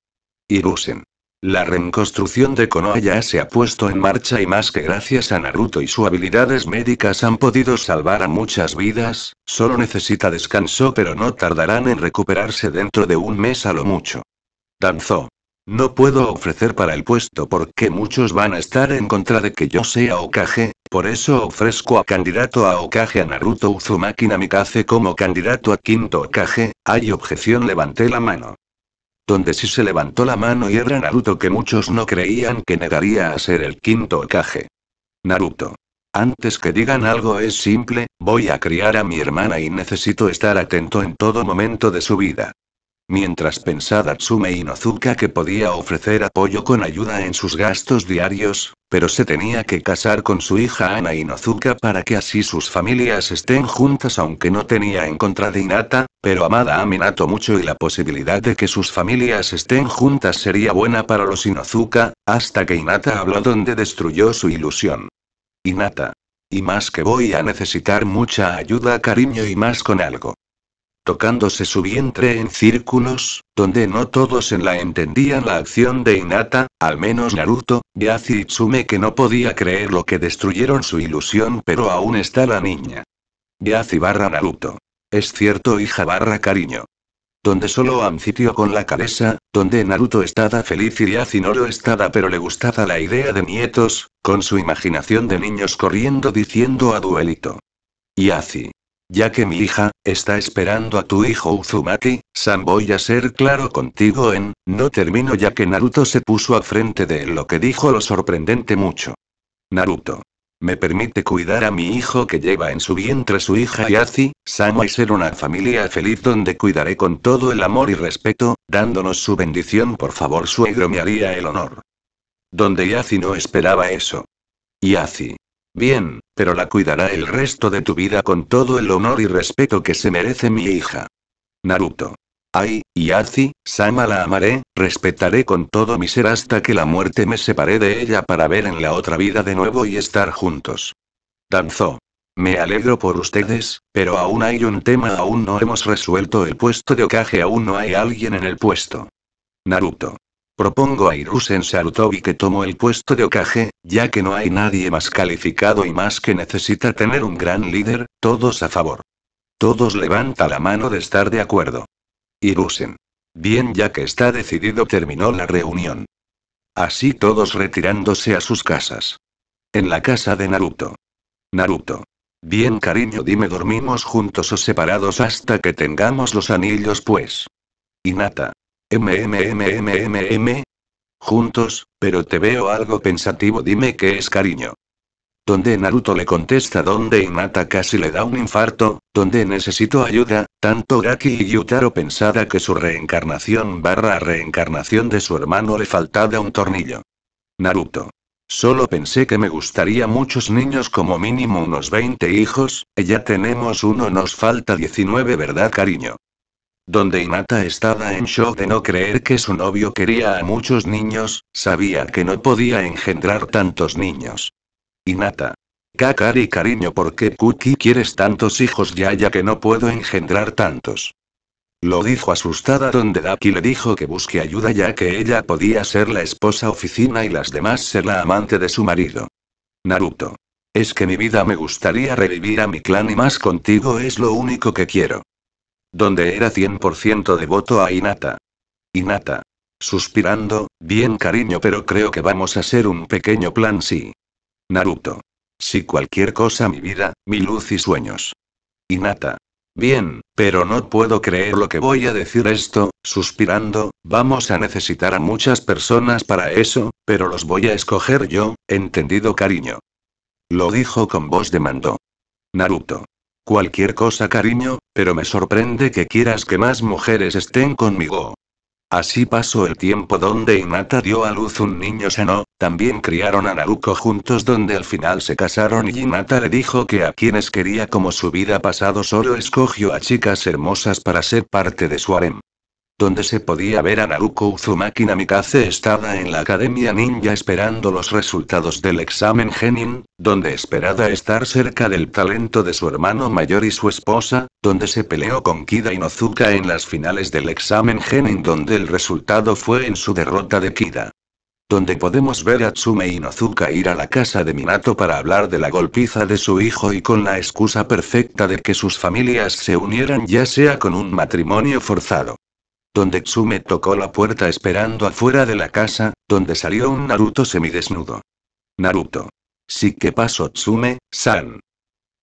A: Irusen. La reconstrucción de Konoha ya se ha puesto en marcha y más que gracias a Naruto y sus habilidades médicas han podido salvar a muchas vidas, solo necesita descanso pero no tardarán en recuperarse dentro de un mes a lo mucho. Danzo. No puedo ofrecer para el puesto porque muchos van a estar en contra de que yo sea Okage, por eso ofrezco a candidato a Okage a Naruto Uzumaki Namikaze como candidato a quinto Okage, hay objeción levanté la mano. Donde sí se levantó la mano y era Naruto que muchos no creían que negaría a ser el quinto Okage. Naruto. Antes que digan algo es simple, voy a criar a mi hermana y necesito estar atento en todo momento de su vida. Mientras pensaba Tsume Inozuka que podía ofrecer apoyo con ayuda en sus gastos diarios, pero se tenía que casar con su hija Ana Inozuka para que así sus familias estén juntas aunque no tenía en contra de Inata, pero amada a Minato mucho y la posibilidad de que sus familias estén juntas sería buena para los Inozuka, hasta que Inata habló donde destruyó su ilusión. Inata. Y más que voy a necesitar mucha ayuda cariño y más con algo tocándose su vientre en círculos, donde no todos en la entendían la acción de Inata al menos Naruto, Yazi y Tsume que no podía creer lo que destruyeron su ilusión pero aún está la niña. Yazi barra Naruto. Es cierto hija barra cariño. Donde solo Ancitio con la cabeza, donde Naruto estaba feliz y Yazi no lo estaba pero le gustaba la idea de nietos, con su imaginación de niños corriendo diciendo a duelito. Yazi. Ya que mi hija, está esperando a tu hijo Uzumaki, Sam voy a ser claro contigo en, no termino ya que Naruto se puso a frente de él lo que dijo lo sorprendente mucho. Naruto. Me permite cuidar a mi hijo que lleva en su vientre su hija Yazi, Sama y ser una familia feliz donde cuidaré con todo el amor y respeto, dándonos su bendición por favor suegro me haría el honor. Donde Yazi no esperaba eso. Yazi. Bien, pero la cuidará el resto de tu vida con todo el honor y respeto que se merece mi hija. Naruto. Ay, Yazi, Sama la amaré, respetaré con todo mi ser hasta que la muerte me separe de ella para ver en la otra vida de nuevo y estar juntos. Danzo. Me alegro por ustedes, pero aún hay un tema, aún no hemos resuelto el puesto de Okage, aún no hay alguien en el puesto. Naruto. Propongo a Irusen Sarutobi que tomo el puesto de Okage, ya que no hay nadie más calificado y más que necesita tener un gran líder, todos a favor. Todos levanta la mano de estar de acuerdo. Irusen. Bien ya que está decidido terminó la reunión. Así todos retirándose a sus casas. En la casa de Naruto. Naruto. Bien cariño dime dormimos juntos o separados hasta que tengamos los anillos pues. Inata. MMMMMM. Juntos, pero te veo algo pensativo, dime qué es cariño. Donde Naruto le contesta donde Inata casi le da un infarto, donde necesito ayuda, tanto Raki y Yutaro pensada que su reencarnación barra reencarnación de su hermano le faltaba un tornillo. Naruto. Solo pensé que me gustaría muchos niños como mínimo unos 20 hijos, ya tenemos uno nos falta 19 ¿verdad cariño? Donde Inata estaba en shock de no creer que su novio quería a muchos niños, sabía que no podía engendrar tantos niños. Inata. Kakari cariño ¿por qué Kuki quieres tantos hijos ya ya que no puedo engendrar tantos? Lo dijo asustada donde Daki le dijo que busque ayuda ya que ella podía ser la esposa oficina y las demás ser la amante de su marido. Naruto. Es que mi vida me gustaría revivir a mi clan y más contigo es lo único que quiero donde era 100% devoto a Inata. Inata. Suspirando, bien cariño, pero creo que vamos a hacer un pequeño plan sí. Naruto. Si cualquier cosa mi vida, mi luz y sueños. Inata. Bien, pero no puedo creer lo que voy a decir esto, suspirando, vamos a necesitar a muchas personas para eso, pero los voy a escoger yo, entendido cariño. Lo dijo con voz de mando. Naruto. Cualquier cosa, cariño, pero me sorprende que quieras que más mujeres estén conmigo. Así pasó el tiempo donde Inata dio a luz un niño sano, también criaron a Naruko juntos donde al final se casaron y Inata le dijo que a quienes quería como su vida pasado solo escogió a chicas hermosas para ser parte de su harem donde se podía ver a Naruko Uzumaki Namikaze estaba en la Academia Ninja esperando los resultados del examen Genin, donde esperaba estar cerca del talento de su hermano mayor y su esposa, donde se peleó con Kida y Nozuka en las finales del examen Genin donde el resultado fue en su derrota de Kida. Donde podemos ver a Tsume Nozuka ir a la casa de Minato para hablar de la golpiza de su hijo y con la excusa perfecta de que sus familias se unieran ya sea con un matrimonio forzado donde Tsume tocó la puerta esperando afuera de la casa, donde salió un Naruto semidesnudo. Naruto. Sí que pasó Tsume, San.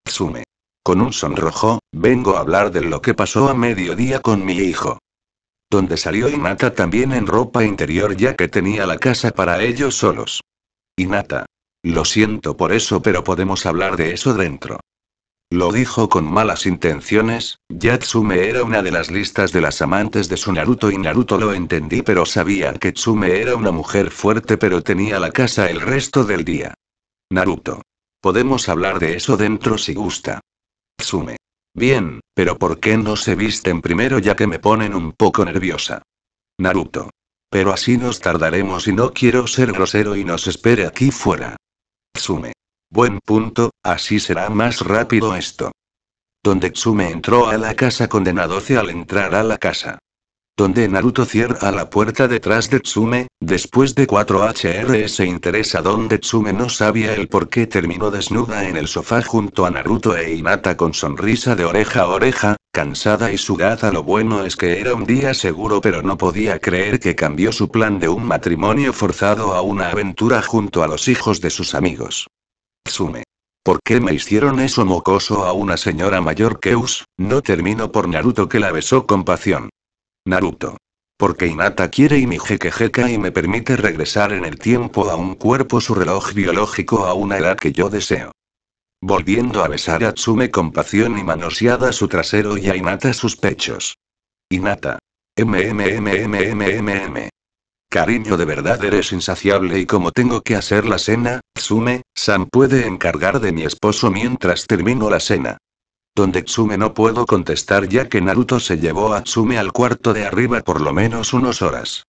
A: Tsume. Con un sonrojo, vengo a hablar de lo que pasó a mediodía con mi hijo. Donde salió Inata también en ropa interior ya que tenía la casa para ellos solos. Inata. Lo siento por eso pero podemos hablar de eso dentro. Lo dijo con malas intenciones, Yatsume era una de las listas de las amantes de su Naruto y Naruto lo entendí pero sabía que Tsume era una mujer fuerte pero tenía la casa el resto del día. Naruto. Podemos hablar de eso dentro si gusta. Tsume. Bien, pero ¿por qué no se visten primero ya que me ponen un poco nerviosa? Naruto. Pero así nos tardaremos y no quiero ser grosero y nos espere aquí fuera. Tsume. Buen punto, así será más rápido esto. Donde Tsume entró a la casa condenado. al entrar a la casa. Donde Naruto cierra la puerta detrás de Tsume, después de 4HR se interesa donde Tsume no sabía el por qué terminó desnuda en el sofá junto a Naruto e Inata con sonrisa de oreja a oreja, cansada y sudada lo bueno es que era un día seguro pero no podía creer que cambió su plan de un matrimonio forzado a una aventura junto a los hijos de sus amigos. Tsume. ¿Por qué me hicieron eso mocoso a una señora mayor que Us? No termino por Naruto que la besó con pasión. Naruto. Porque Inata quiere y mi jequejeca y me permite regresar en el tiempo a un cuerpo su reloj biológico a una edad que yo deseo. Volviendo a besar a Tsume con pasión y manoseada su trasero y a Inata sus pechos. Inata, MMMMMMM. Cariño, de verdad eres insaciable y como tengo que hacer la cena, Tsume, Sam puede encargar de mi esposo mientras termino la cena. Donde Tsume no puedo contestar ya que Naruto se llevó a Tsume al cuarto de arriba por lo menos unas horas.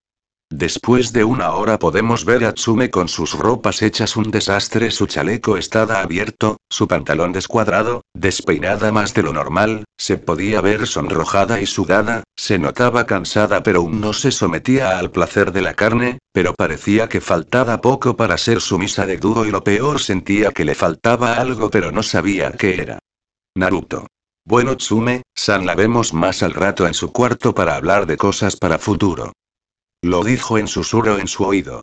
A: Después de una hora podemos ver a Tsume con sus ropas hechas un desastre, su chaleco estaba abierto, su pantalón descuadrado, despeinada más de lo normal, se podía ver sonrojada y sudada, se notaba cansada pero aún no se sometía al placer de la carne, pero parecía que faltaba poco para ser sumisa de dúo y lo peor sentía que le faltaba algo pero no sabía qué era. Naruto. Bueno Tsume, San la vemos más al rato en su cuarto para hablar de cosas para futuro. Lo dijo en susurro en su oído.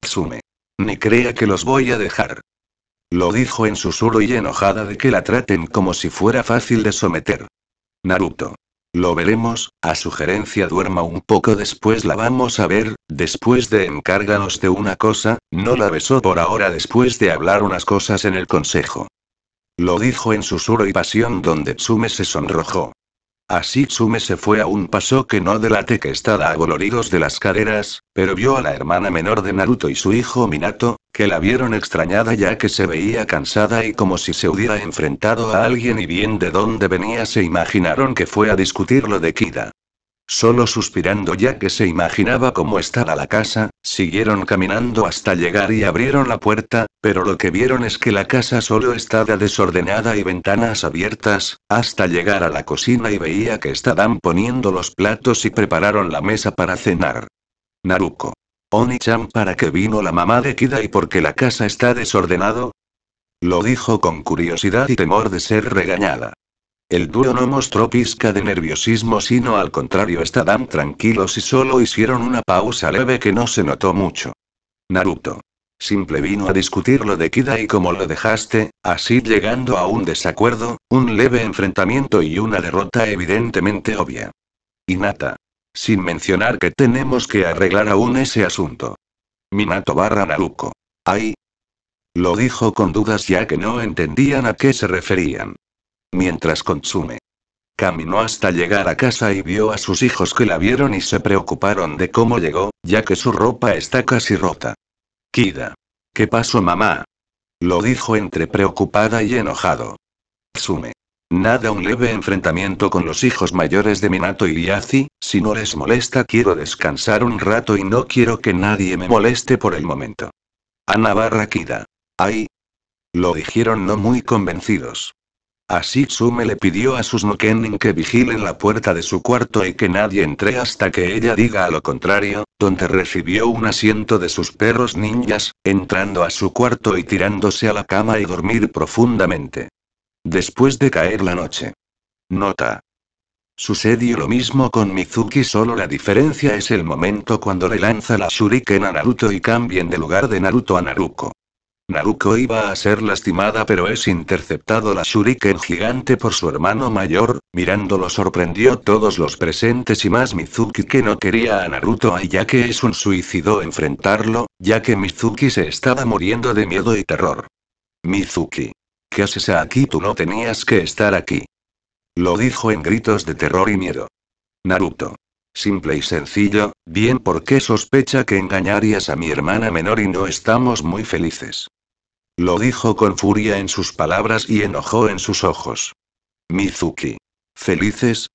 A: Tsume. Ni crea que los voy a dejar. Lo dijo en susurro y enojada de que la traten como si fuera fácil de someter. Naruto. Lo veremos, a sugerencia duerma un poco después la vamos a ver, después de encárganos de una cosa, no la besó por ahora después de hablar unas cosas en el consejo. Lo dijo en susurro y pasión donde Tsume se sonrojó. Así Tsume se fue a un paso que no delate que estaba voloridos de las caderas, pero vio a la hermana menor de Naruto y su hijo Minato, que la vieron extrañada ya que se veía cansada y como si se hubiera enfrentado a alguien y bien de dónde venía se imaginaron que fue a discutir lo de Kida. Solo suspirando ya que se imaginaba cómo estaba la casa, siguieron caminando hasta llegar y abrieron la puerta, pero lo que vieron es que la casa solo estaba desordenada y ventanas abiertas, hasta llegar a la cocina y veía que estaban poniendo los platos y prepararon la mesa para cenar. Naruko. Oni-chan para qué vino la mamá de Kida y por qué la casa está desordenado? Lo dijo con curiosidad y temor de ser regañada. El dúo no mostró pizca de nerviosismo, sino al contrario, estaban tranquilos y solo hicieron una pausa leve que no se notó mucho. Naruto. Simple vino a discutir lo de Kida y cómo lo dejaste, así llegando a un desacuerdo, un leve enfrentamiento y una derrota evidentemente obvia. Inata. Sin mencionar que tenemos que arreglar aún ese asunto. Minato barra Naruko. Ay. Lo dijo con dudas ya que no entendían a qué se referían mientras consume. Caminó hasta llegar a casa y vio a sus hijos que la vieron y se preocuparon de cómo llegó, ya que su ropa está casi rota. Kida. ¿Qué pasó mamá? Lo dijo entre preocupada y enojado. Tsume. Nada un leve enfrentamiento con los hijos mayores de Minato y Yazi, si no les molesta quiero descansar un rato y no quiero que nadie me moleste por el momento. Ana barra Kida. Ay. Lo dijeron no muy convencidos. Así Tsume le pidió a sus Nokenin que vigilen la puerta de su cuarto y que nadie entre hasta que ella diga a lo contrario, donde recibió un asiento de sus perros ninjas, entrando a su cuarto y tirándose a la cama y dormir profundamente. Después de caer la noche. Nota. Sucedió lo mismo con Mizuki, solo la diferencia es el momento cuando le lanza la shuriken a Naruto y cambien de lugar de Naruto a Naruko. Naruto iba a ser lastimada pero es interceptado la shuriken gigante por su hermano mayor, mirándolo sorprendió todos los presentes y más Mizuki que no quería a Naruto ya que es un suicidio enfrentarlo, ya que Mizuki se estaba muriendo de miedo y terror. Mizuki. ¿Qué haces aquí? Tú no tenías que estar aquí. Lo dijo en gritos de terror y miedo. Naruto. Simple y sencillo, bien porque sospecha que engañarías a mi hermana menor y no estamos muy felices. Lo dijo con furia en sus palabras y enojó en sus ojos. Mizuki. ¿Felices?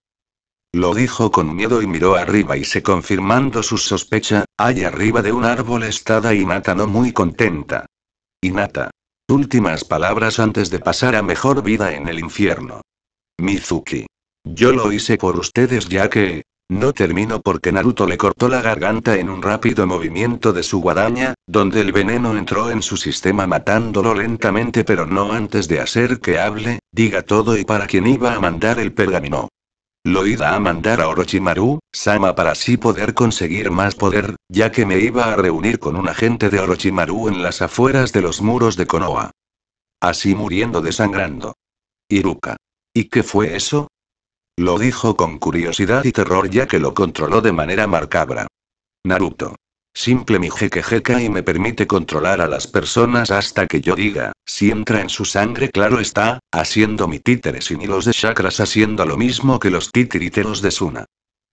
A: Lo dijo con miedo y miró arriba y se confirmando su sospecha, hay arriba de un árbol estada Inata no muy contenta. Inata. Últimas palabras antes de pasar a mejor vida en el infierno. Mizuki. Yo lo hice por ustedes ya que, no terminó porque Naruto le cortó la garganta en un rápido movimiento de su guadaña, donde el veneno entró en su sistema matándolo lentamente pero no antes de hacer que hable, diga todo y para quién iba a mandar el pergamino. Lo iba a mandar a Orochimaru, Sama para así poder conseguir más poder, ya que me iba a reunir con un agente de Orochimaru en las afueras de los muros de Konoha. Así muriendo desangrando. Iruka. ¿Y qué fue eso? Lo dijo con curiosidad y terror ya que lo controló de manera marcabra. Naruto. Simple mi jequejeca y me permite controlar a las personas hasta que yo diga, si entra en su sangre claro está, haciendo mi títeres y ni los de chakras haciendo lo mismo que los titiriteros de Suna.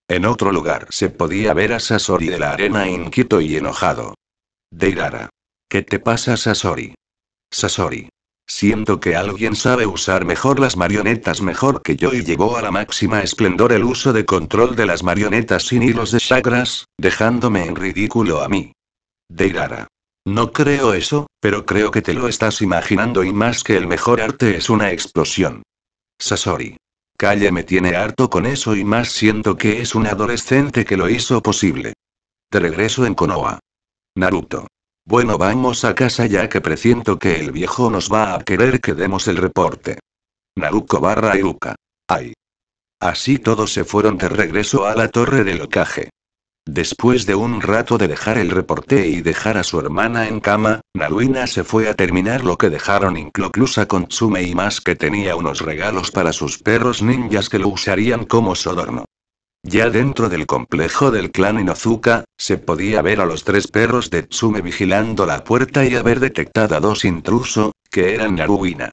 A: En otro lugar se podía ver a Sasori de la arena inquieto y enojado. Deirara. ¿Qué te pasa Sasori? Sasori. Siento que alguien sabe usar mejor las marionetas mejor que yo y llevó a la máxima esplendor el uso de control de las marionetas sin hilos de chakras, dejándome en ridículo a mí. Deirara. No creo eso, pero creo que te lo estás imaginando y más que el mejor arte es una explosión. Sasori. Calle me tiene harto con eso y más siento que es un adolescente que lo hizo posible. Te regreso en Konoha. Naruto. Bueno, vamos a casa ya que presiento que el viejo nos va a querer que demos el reporte. Naruko barra Iruka. Ay. Así todos se fueron de regreso a la torre del ocaje. Después de un rato de dejar el reporte y dejar a su hermana en cama, Naruina se fue a terminar lo que dejaron incluso con Tsume y más que tenía unos regalos para sus perros ninjas que lo usarían como sodorno. Ya dentro del complejo del clan Inozuka, se podía ver a los tres perros de Tsume vigilando la puerta y haber detectado a dos intrusos, que eran Naruina.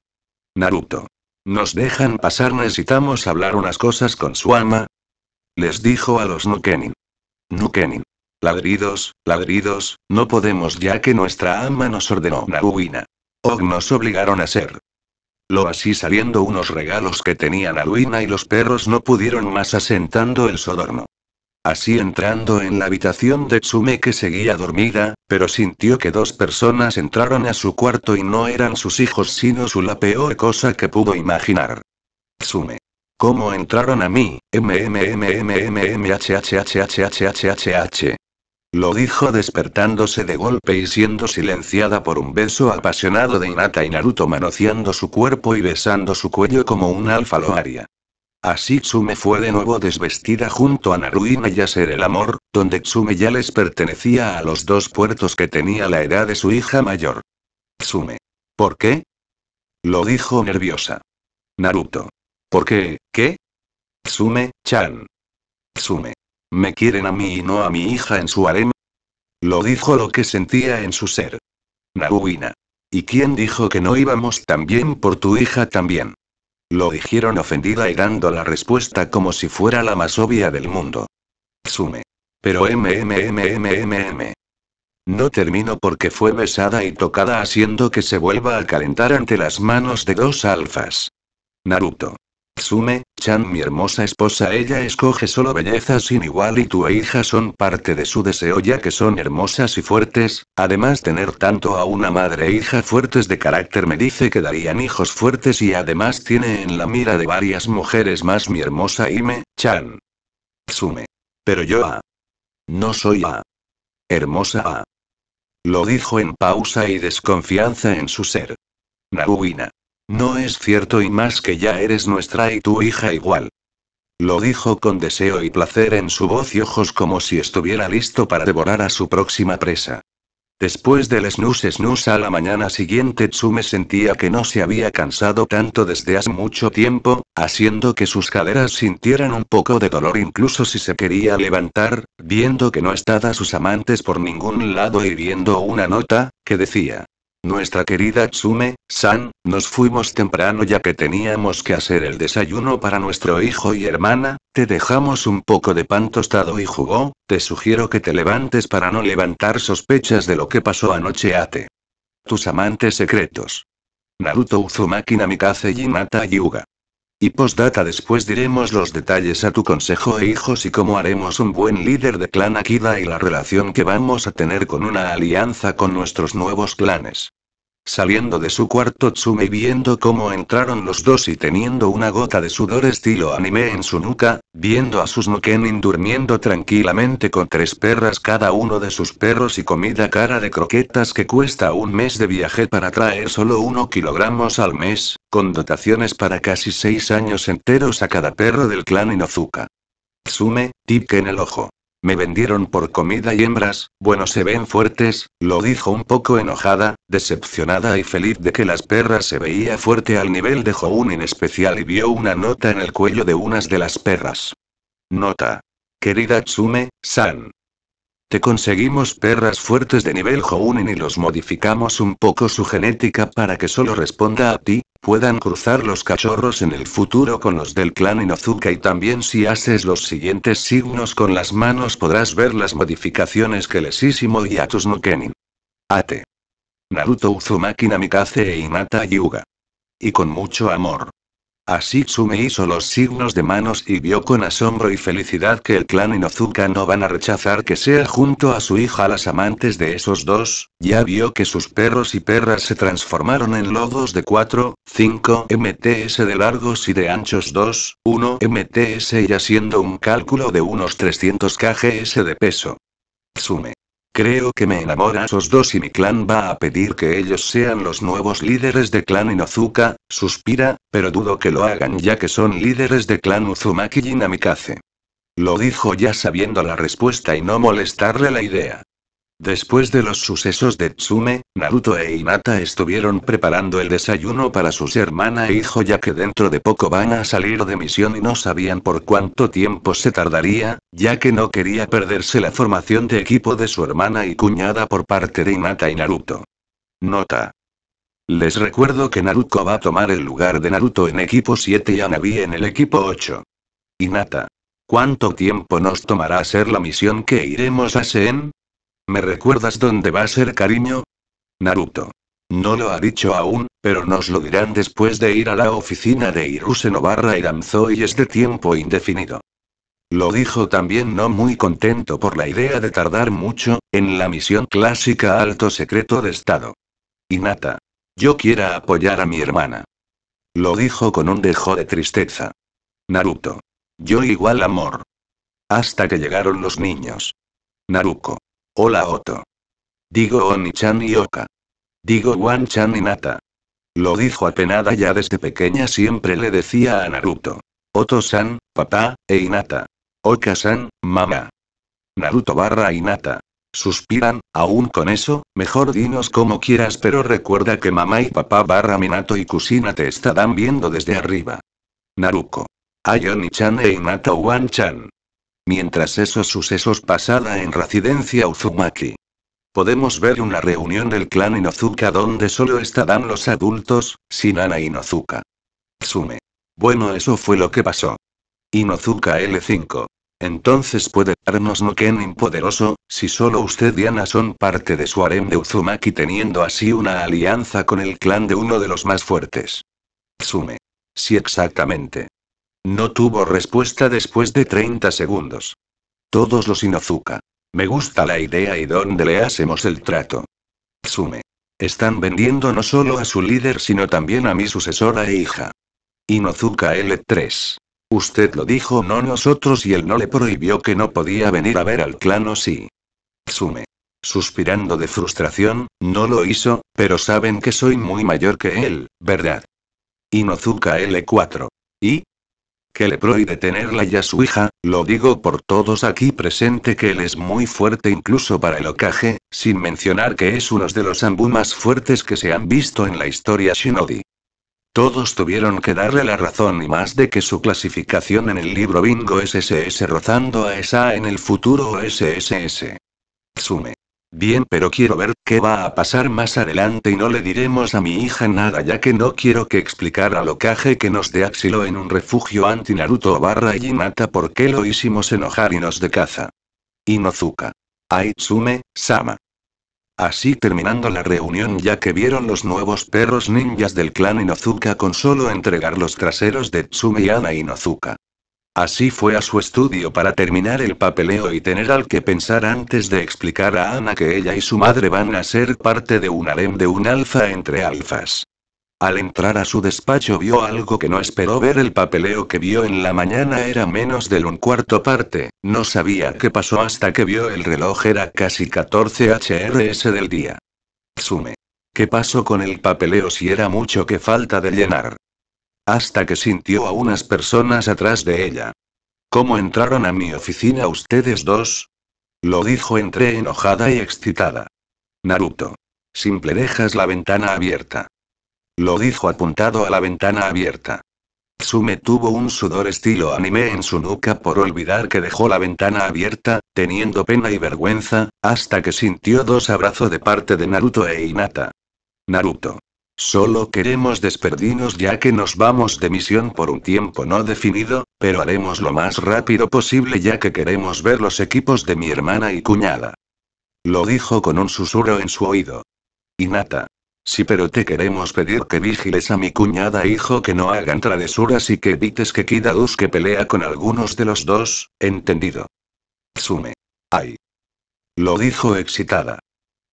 A: Naruto. Nos dejan pasar, necesitamos hablar unas cosas con su ama. Les dijo a los Nukenin. Nukenin. Ladridos, ladridos, no podemos ya que nuestra ama nos ordenó Naruina. Og nos obligaron a ser. Lo así saliendo unos regalos que tenían a Luina y los perros no pudieron más asentando el sodorno. Así entrando en la habitación de Tsume que seguía dormida, pero sintió que dos personas entraron a su cuarto y no eran sus hijos sino su la peor cosa que pudo imaginar. Tsume. ¿Cómo entraron a mí? MMMMMMHHHHHHHH lo dijo despertándose de golpe y siendo silenciada por un beso apasionado de Hinata y Naruto manoseando su cuerpo y besando su cuello como un alfa loaria. Así Tsume fue de nuevo desvestida junto a Naruina y a Ser el Amor, donde Tsume ya les pertenecía a los dos puertos que tenía la edad de su hija mayor. Tsume. ¿Por qué? Lo dijo nerviosa. Naruto. ¿Por qué? ¿Qué? Tsume, Chan. Tsume. ¿Me quieren a mí y no a mi hija en su harem? Lo dijo lo que sentía en su ser. Naruina. ¿Y quién dijo que no íbamos también por tu hija también? Lo dijeron ofendida y dando la respuesta como si fuera la más obvia del mundo. Tsume. Pero MMMMMM. No termino porque fue besada y tocada haciendo que se vuelva a calentar ante las manos de dos alfas. Naruto. Tsume, Chan mi hermosa esposa ella escoge solo belleza sin igual y tu e hija son parte de su deseo ya que son hermosas y fuertes, además tener tanto a una madre e hija fuertes de carácter me dice que darían hijos fuertes y además tiene en la mira de varias mujeres más mi hermosa y me, Chan. Tsume. Pero yo a. Ah. No soy a. Ah. Hermosa a. Ah. Lo dijo en pausa y desconfianza en su ser. Naruina. No es cierto y más que ya eres nuestra y tu hija igual. Lo dijo con deseo y placer en su voz y ojos como si estuviera listo para devorar a su próxima presa. Después del snus snus a la mañana siguiente Tsume sentía que no se había cansado tanto desde hace mucho tiempo, haciendo que sus caderas sintieran un poco de dolor incluso si se quería levantar, viendo que no estaba sus amantes por ningún lado y viendo una nota, que decía, nuestra querida Tsume, San, nos fuimos temprano ya que teníamos que hacer el desayuno para nuestro hijo y hermana, te dejamos un poco de pan tostado y jugo, te sugiero que te levantes para no levantar sospechas de lo que pasó anoche Ate. Tus amantes secretos. Naruto Uzumaki Namikaze Hinata Yuga. Y postdata después diremos los detalles a tu consejo e hijos y cómo haremos un buen líder de clan Akida y la relación que vamos a tener con una alianza con nuestros nuevos clanes. Saliendo de su cuarto Tsume viendo cómo entraron los dos y teniendo una gota de sudor estilo anime en su nuca, viendo a sus Nukenin durmiendo tranquilamente con tres perras cada uno de sus perros y comida cara de croquetas que cuesta un mes de viaje para traer solo uno kilogramos al mes, con dotaciones para casi seis años enteros a cada perro del clan Inozuka. Tsume, que en el ojo. Me vendieron por comida y hembras, bueno se ven fuertes, lo dijo un poco enojada, decepcionada y feliz de que las perras se veía fuerte al nivel de Joun en especial y vio una nota en el cuello de unas de las perras. Nota. Querida Tsume, San. Te conseguimos perras fuertes de nivel Jounin y los modificamos un poco su genética para que solo responda a ti, puedan cruzar los cachorros en el futuro con los del clan Inozuka y también si haces los siguientes signos con las manos podrás ver las modificaciones que les hicimos y a tus no Ate. Naruto Uzumaki Namikaze e Inata Yuga. Y con mucho amor. Así Tsume hizo los signos de manos y vio con asombro y felicidad que el clan Inozuka no van a rechazar que sea junto a su hija las amantes de esos dos, ya vio que sus perros y perras se transformaron en lobos de 4, 5 mts de largos y de anchos 2, 1 mts y haciendo un cálculo de unos 300 kgs de peso. Tsume Creo que me enamora a esos dos y mi clan va a pedir que ellos sean los nuevos líderes de clan Inozuka, suspira, pero dudo que lo hagan ya que son líderes de clan Uzumaki y Namikaze. Lo dijo ya sabiendo la respuesta y no molestarle la idea. Después de los sucesos de Tsume, Naruto e Inata estuvieron preparando el desayuno para sus hermana e hijo ya que dentro de poco van a salir de misión y no sabían por cuánto tiempo se tardaría, ya que no quería perderse la formación de equipo de su hermana y cuñada por parte de Inata y Naruto. Nota. Les recuerdo que Naruto va a tomar el lugar de Naruto en equipo 7 y Anabi en el equipo 8. Inata, ¿Cuánto tiempo nos tomará hacer la misión que iremos a Sen? ¿Me recuerdas dónde va a ser cariño? Naruto. No lo ha dicho aún, pero nos lo dirán después de ir a la oficina de Iruse Novarra y este y es tiempo indefinido. Lo dijo también no muy contento por la idea de tardar mucho, en la misión clásica alto secreto de Estado. Inata. Yo quiera apoyar a mi hermana. Lo dijo con un dejo de tristeza. Naruto. Yo igual amor. Hasta que llegaron los niños. Naruko. Hola Oto. Digo Oni-chan y Oka. Digo Wan-chan y Nata. Lo dijo apenada ya desde pequeña siempre le decía a Naruto. oto san papá, e Inata. Oka-san, mamá. Naruto barra Inata. Suspiran, aún con eso, mejor dinos como quieras pero recuerda que mamá y papá barra Minato y Kusina te están viendo desde arriba. Naruto. Ayoni-chan e Inata Wan-chan. Mientras esos sucesos pasada en residencia Uzumaki. Podemos ver una reunión del clan Inozuka donde solo estarán los adultos, sin Ana Inozuka. Tsume. Bueno, eso fue lo que pasó. Inozuka L5. Entonces puede darnos no Kenin poderoso, si solo usted y Ana son parte de su harem de Uzumaki teniendo así una alianza con el clan de uno de los más fuertes. Tsume. Sí exactamente. No tuvo respuesta después de 30 segundos. Todos los Inozuka. Me gusta la idea y dónde le hacemos el trato. Tsume. Están vendiendo no solo a su líder sino también a mi sucesora e hija. Inozuka L3. Usted lo dijo no nosotros y él no le prohibió que no podía venir a ver al clan o sí. Tsume. Suspirando de frustración, no lo hizo, pero saben que soy muy mayor que él, ¿verdad? Inozuka L4. Y, que le prohíbe tenerla ya su hija, lo digo por todos aquí presente que él es muy fuerte incluso para el ocaje, sin mencionar que es uno de los Ambu más fuertes que se han visto en la historia Shinobi. Todos tuvieron que darle la razón y más de que su clasificación en el libro Bingo SSS rozando a esa en el futuro SSS. sume Bien, pero quiero ver qué va a pasar más adelante y no le diremos a mi hija nada ya que no quiero que explicar al ocaje que nos dé Axilo en un refugio anti-Naruto barra y por porque lo hicimos enojar y nos de caza. Inozuka. Aitsume, Sama. Así terminando la reunión ya que vieron los nuevos perros ninjas del clan Inozuka con solo entregar los traseros de Tsume y Inozuka. Así fue a su estudio para terminar el papeleo y tener al que pensar antes de explicar a Ana que ella y su madre van a ser parte de un harem de un alfa entre alfas. Al entrar a su despacho vio algo que no esperó ver el papeleo que vio en la mañana era menos del un cuarto parte, no sabía qué pasó hasta que vio el reloj era casi 14 hrs del día. Sume. ¿Qué pasó con el papeleo si era mucho que falta de llenar? hasta que sintió a unas personas atrás de ella. ¿Cómo entraron a mi oficina ustedes dos? Lo dijo entre enojada y excitada. Naruto. Simple dejas la ventana abierta. Lo dijo apuntado a la ventana abierta. Tsume tuvo un sudor estilo anime en su nuca por olvidar que dejó la ventana abierta, teniendo pena y vergüenza, hasta que sintió dos abrazos de parte de Naruto e Inata. Naruto. Solo queremos despedirnos ya que nos vamos de misión por un tiempo no definido, pero haremos lo más rápido posible ya que queremos ver los equipos de mi hermana y cuñada. Lo dijo con un susurro en su oído. Inata. Sí, pero te queremos pedir que vigiles a mi cuñada hijo que no hagan travesuras y que evites que Kidaus que pelea con algunos de los dos, ¿entendido? Tsume. Ay. Lo dijo excitada.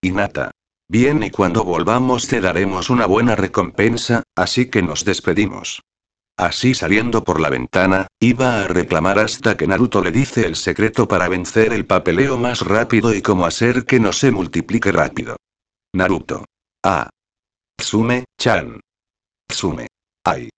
A: Inata. Bien y cuando volvamos te daremos una buena recompensa, así que nos despedimos. Así saliendo por la ventana, iba a reclamar hasta que Naruto le dice el secreto para vencer el papeleo más rápido y cómo hacer que no se multiplique rápido. Naruto. Ah. Tsume, Chan. Tsume. Ay.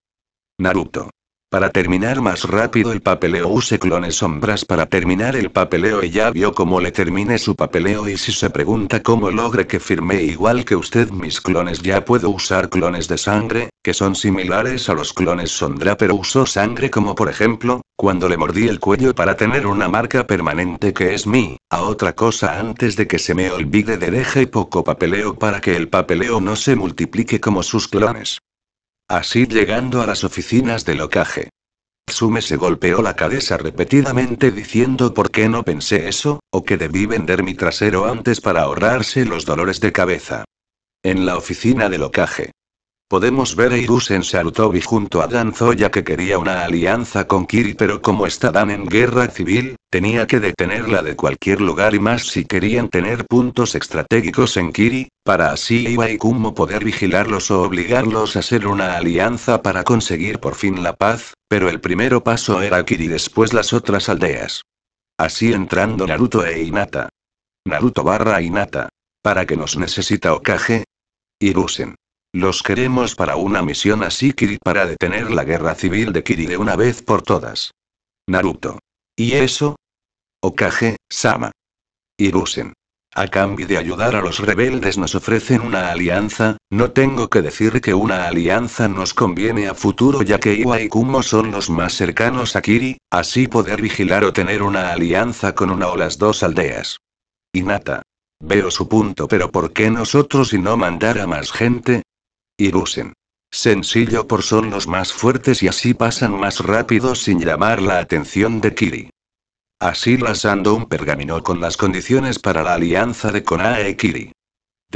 A: Naruto. Para terminar más rápido el papeleo use clones sombras para terminar el papeleo y ya vio cómo le termine su papeleo y si se pregunta cómo logre que firme igual que usted mis clones ya puedo usar clones de sangre, que son similares a los clones sombra pero uso sangre como por ejemplo, cuando le mordí el cuello para tener una marca permanente que es mí a otra cosa antes de que se me olvide de deje poco papeleo para que el papeleo no se multiplique como sus clones. Así llegando a las oficinas de locaje. Tsume se golpeó la cabeza repetidamente diciendo por qué no pensé eso, o que debí vender mi trasero antes para ahorrarse los dolores de cabeza. En la oficina de locaje. Podemos ver a Irusen Sarutobi junto a Danzo ya que quería una alianza con Kiri pero como está Dan en guerra civil, tenía que detenerla de cualquier lugar y más si querían tener puntos estratégicos en Kiri, para así Iba y Kumo poder vigilarlos o obligarlos a hacer una alianza para conseguir por fin la paz, pero el primero paso era Kiri después las otras aldeas. Así entrando Naruto e Inata. Naruto barra Inata. ¿Para qué nos necesita Okage? Irusen. Los queremos para una misión así Kiri para detener la guerra civil de Kiri de una vez por todas. Naruto. ¿Y eso? Okage, Sama. Irusen. A cambio de ayudar a los rebeldes nos ofrecen una alianza, no tengo que decir que una alianza nos conviene a futuro ya que Iwa y Kumo son los más cercanos a Kiri, así poder vigilar o tener una alianza con una o las dos aldeas. Inata. Veo su punto pero ¿por qué nosotros y no mandar a más gente? y busen. Sencillo por son los más fuertes y así pasan más rápido sin llamar la atención de Kiri. Así las un pergamino con las condiciones para la alianza de y Kiri.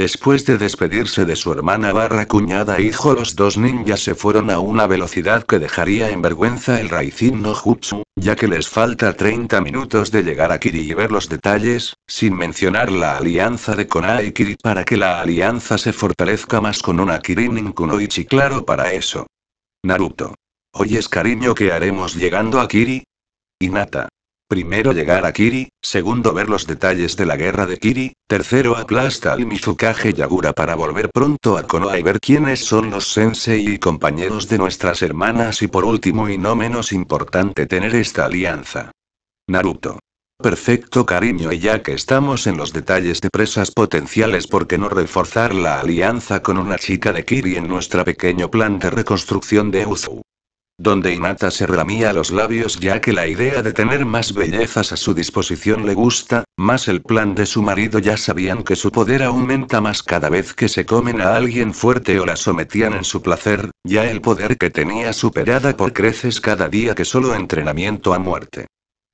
A: Después de despedirse de su hermana barra cuñada e hijo, los dos ninjas se fueron a una velocidad que dejaría en vergüenza el Raicin no Jutsu, ya que les falta 30 minutos de llegar a Kiri y ver los detalles, sin mencionar la alianza de Kona y Kiri para que la alianza se fortalezca más con una Kirin kunoichi claro para eso. Naruto. Oyes cariño que haremos llegando a Kiri? Inata. Primero llegar a Kiri, segundo ver los detalles de la guerra de Kiri, tercero aplasta al Mizukage Yagura para volver pronto a Konoha y ver quiénes son los sensei y compañeros de nuestras hermanas y por último y no menos importante tener esta alianza. Naruto. Perfecto cariño y ya que estamos en los detalles de presas potenciales ¿por qué no reforzar la alianza con una chica de Kiri en nuestro pequeño plan de reconstrucción de Uzu? donde Inata se ramía los labios ya que la idea de tener más bellezas a su disposición le gusta, más el plan de su marido ya sabían que su poder aumenta más cada vez que se comen a alguien fuerte o la sometían en su placer, ya el poder que tenía superada por creces cada día que solo entrenamiento a muerte.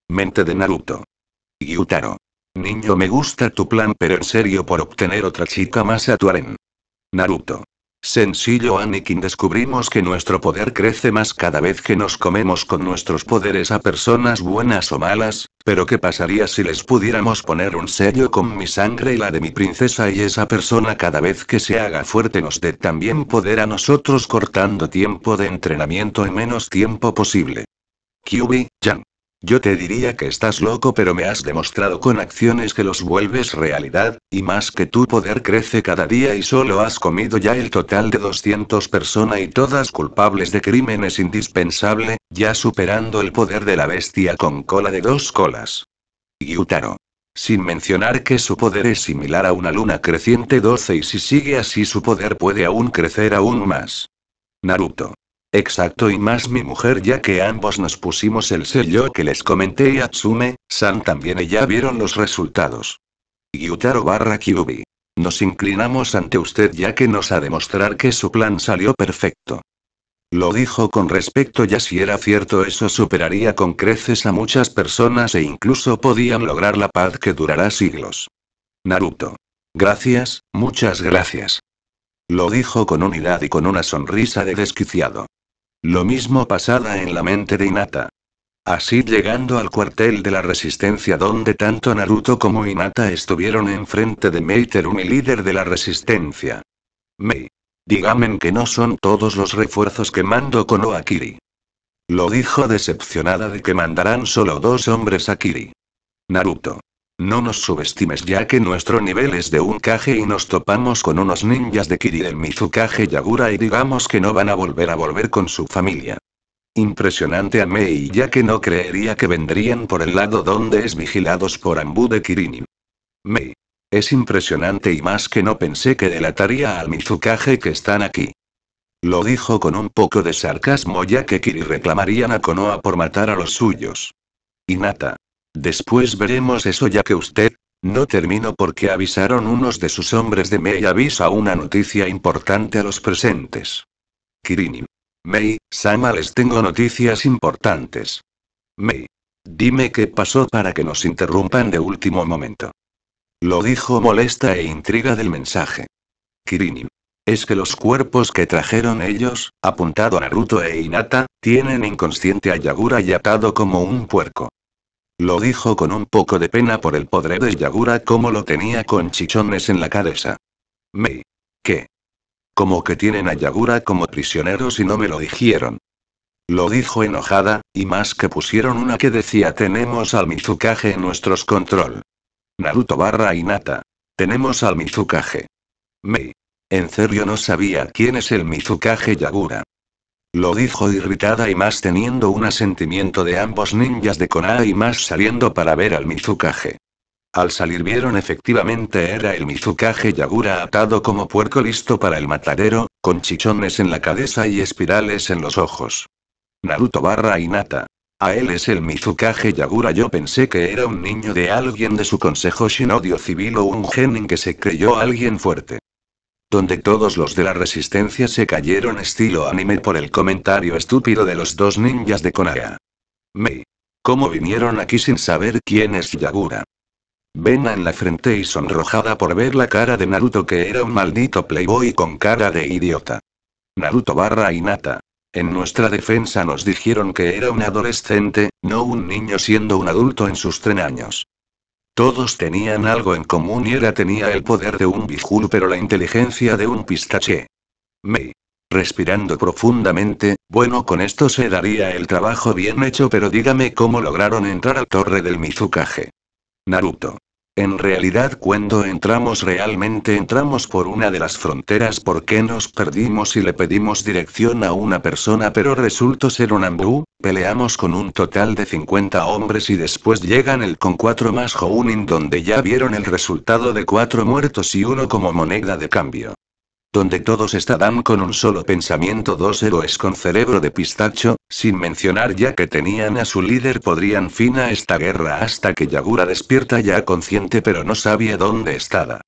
A: Mente de Naruto. Yutaro. Niño me gusta tu plan pero en serio por obtener otra chica más a tu Naruto. Sencillo Anakin descubrimos que nuestro poder crece más cada vez que nos comemos con nuestros poderes a personas buenas o malas, pero ¿qué pasaría si les pudiéramos poner un sello con mi sangre y la de mi princesa y esa persona cada vez que se haga fuerte nos dé también poder a nosotros cortando tiempo de entrenamiento en menos tiempo posible? Kyubi, Yang. Yo te diría que estás loco, pero me has demostrado con acciones que los vuelves realidad, y más que tu poder crece cada día y solo has comido ya el total de 200 personas y todas culpables de crímenes indispensable, ya superando el poder de la bestia con cola de dos colas. Yutaro. Sin mencionar que su poder es similar a una luna creciente 12 y si sigue así su poder puede aún crecer aún más. Naruto. Exacto y más mi mujer ya que ambos nos pusimos el sello que les comenté y Atsume, San también ella vieron los resultados. Yutaro barra Nos inclinamos ante usted ya que nos ha demostrar que su plan salió perfecto. Lo dijo con respecto ya si era cierto eso superaría con creces a muchas personas e incluso podían lograr la paz que durará siglos. Naruto. Gracias, muchas gracias. Lo dijo con unidad y con una sonrisa de desquiciado. Lo mismo pasaba en la mente de Inata. Así llegando al cuartel de la resistencia donde tanto Naruto como Inata estuvieron enfrente de Meiteru mi líder de la resistencia. Mei. Dígame que no son todos los refuerzos que mando con Kiri. Lo dijo decepcionada de que mandarán solo dos hombres a Kiri. Naruto. No nos subestimes ya que nuestro nivel es de un Kage y nos topamos con unos ninjas de Kiri del Mizukage Yagura y digamos que no van a volver a volver con su familia. Impresionante a Mei ya que no creería que vendrían por el lado donde es vigilados por Ambu de Kirin. Mei. Es impresionante y más que no pensé que delataría al Mizukage que están aquí. Lo dijo con un poco de sarcasmo ya que Kiri reclamarían a Konoha por matar a los suyos. Inata. Después veremos eso ya que usted... No termino porque avisaron unos de sus hombres de Mei avisa una noticia importante a los presentes. Kirin. Mei, Sama les tengo noticias importantes. Mei. Dime qué pasó para que nos interrumpan de último momento. Lo dijo molesta e intriga del mensaje. Kirin. Es que los cuerpos que trajeron ellos, apuntado a Naruto e Inata tienen inconsciente a Yagura y atado como un puerco. Lo dijo con un poco de pena por el poder de Yagura como lo tenía con chichones en la cabeza. Mei. ¿Qué? Como que tienen a Yagura como prisionero si no me lo dijeron. Lo dijo enojada, y más que pusieron una que decía tenemos al Mizukage en nuestros control. Naruto barra Inata. Tenemos al Mizukage. Mei. En serio no sabía quién es el Mizukage Yagura. Lo dijo irritada y más teniendo un asentimiento de ambos ninjas de Konoha y más saliendo para ver al Mizukage. Al salir vieron efectivamente era el Mizukage Yagura atado como puerco listo para el matadero, con chichones en la cabeza y espirales en los ojos. Naruto barra Nata. A él es el Mizukage Yagura. Yo pensé que era un niño de alguien de su consejo shinodio civil o un genin que se creyó alguien fuerte donde todos los de la resistencia se cayeron estilo anime por el comentario estúpido de los dos ninjas de Konaga. Mei. ¿Cómo vinieron aquí sin saber quién es Yagura? Vena en la frente y sonrojada por ver la cara de Naruto que era un maldito playboy con cara de idiota. Naruto barra Inata. En nuestra defensa nos dijeron que era un adolescente, no un niño siendo un adulto en sus 3 años. Todos tenían algo en común y era tenía el poder de un bijul pero la inteligencia de un pistache. Mei. Respirando profundamente, bueno con esto se daría el trabajo bien hecho pero dígame cómo lograron entrar al torre del Mizukage. Naruto. En realidad cuando entramos realmente entramos por una de las fronteras porque nos perdimos y le pedimos dirección a una persona pero resultó ser un ambú, peleamos con un total de 50 hombres y después llegan el con 4 más Hounin donde ya vieron el resultado de 4 muertos y uno como moneda de cambio donde todos estaban con un solo pensamiento dos héroes con cerebro de pistacho, sin mencionar ya que tenían a su líder podrían fin a esta guerra hasta que Yagura despierta ya consciente pero no sabía dónde estaba.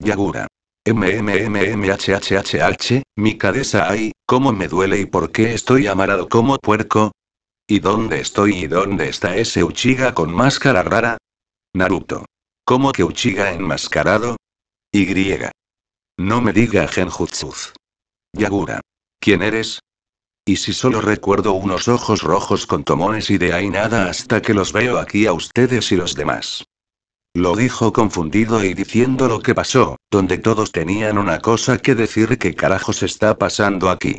A: Yagura. MMMMHHHH, mi cabeza ay, cómo me duele y por qué estoy amarado como puerco. ¿Y dónde estoy y dónde está ese Uchiga con máscara rara? Naruto. ¿Cómo que Uchiga enmascarado? Y. No me diga Genjutsuz. Yagura. ¿Quién eres? Y si solo recuerdo unos ojos rojos con tomones y de ahí nada hasta que los veo aquí a ustedes y los demás. Lo dijo confundido y diciendo lo que pasó, donde todos tenían una cosa que decir qué carajos está pasando aquí.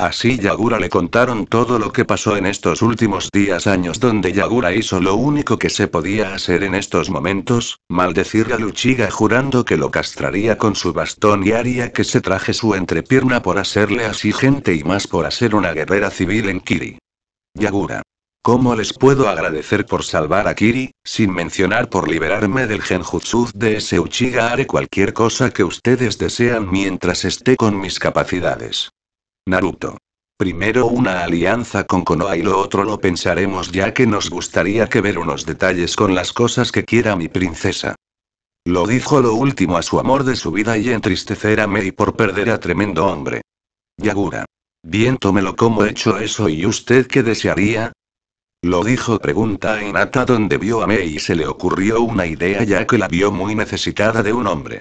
A: Así Yagura le contaron todo lo que pasó en estos últimos días años donde Yagura hizo lo único que se podía hacer en estos momentos, maldecir a Uchiga jurando que lo castraría con su bastón y haría que se traje su entrepierna por hacerle así gente y más por hacer una guerrera civil en Kiri. Yagura. ¿Cómo les puedo agradecer por salvar a Kiri, sin mencionar por liberarme del genjutsu de ese Uchiga haré cualquier cosa que ustedes desean mientras esté con mis capacidades? Naruto. Primero una alianza con Konoha y lo otro lo pensaremos ya que nos gustaría que ver unos detalles con las cosas que quiera mi princesa. Lo dijo lo último a su amor de su vida y entristecer a Mei por perder a tremendo hombre. Yagura. Bien tómelo como hecho eso y usted qué desearía, lo dijo pregunta a Inata donde vio a Mei y se le ocurrió una idea ya que la vio muy necesitada de un hombre.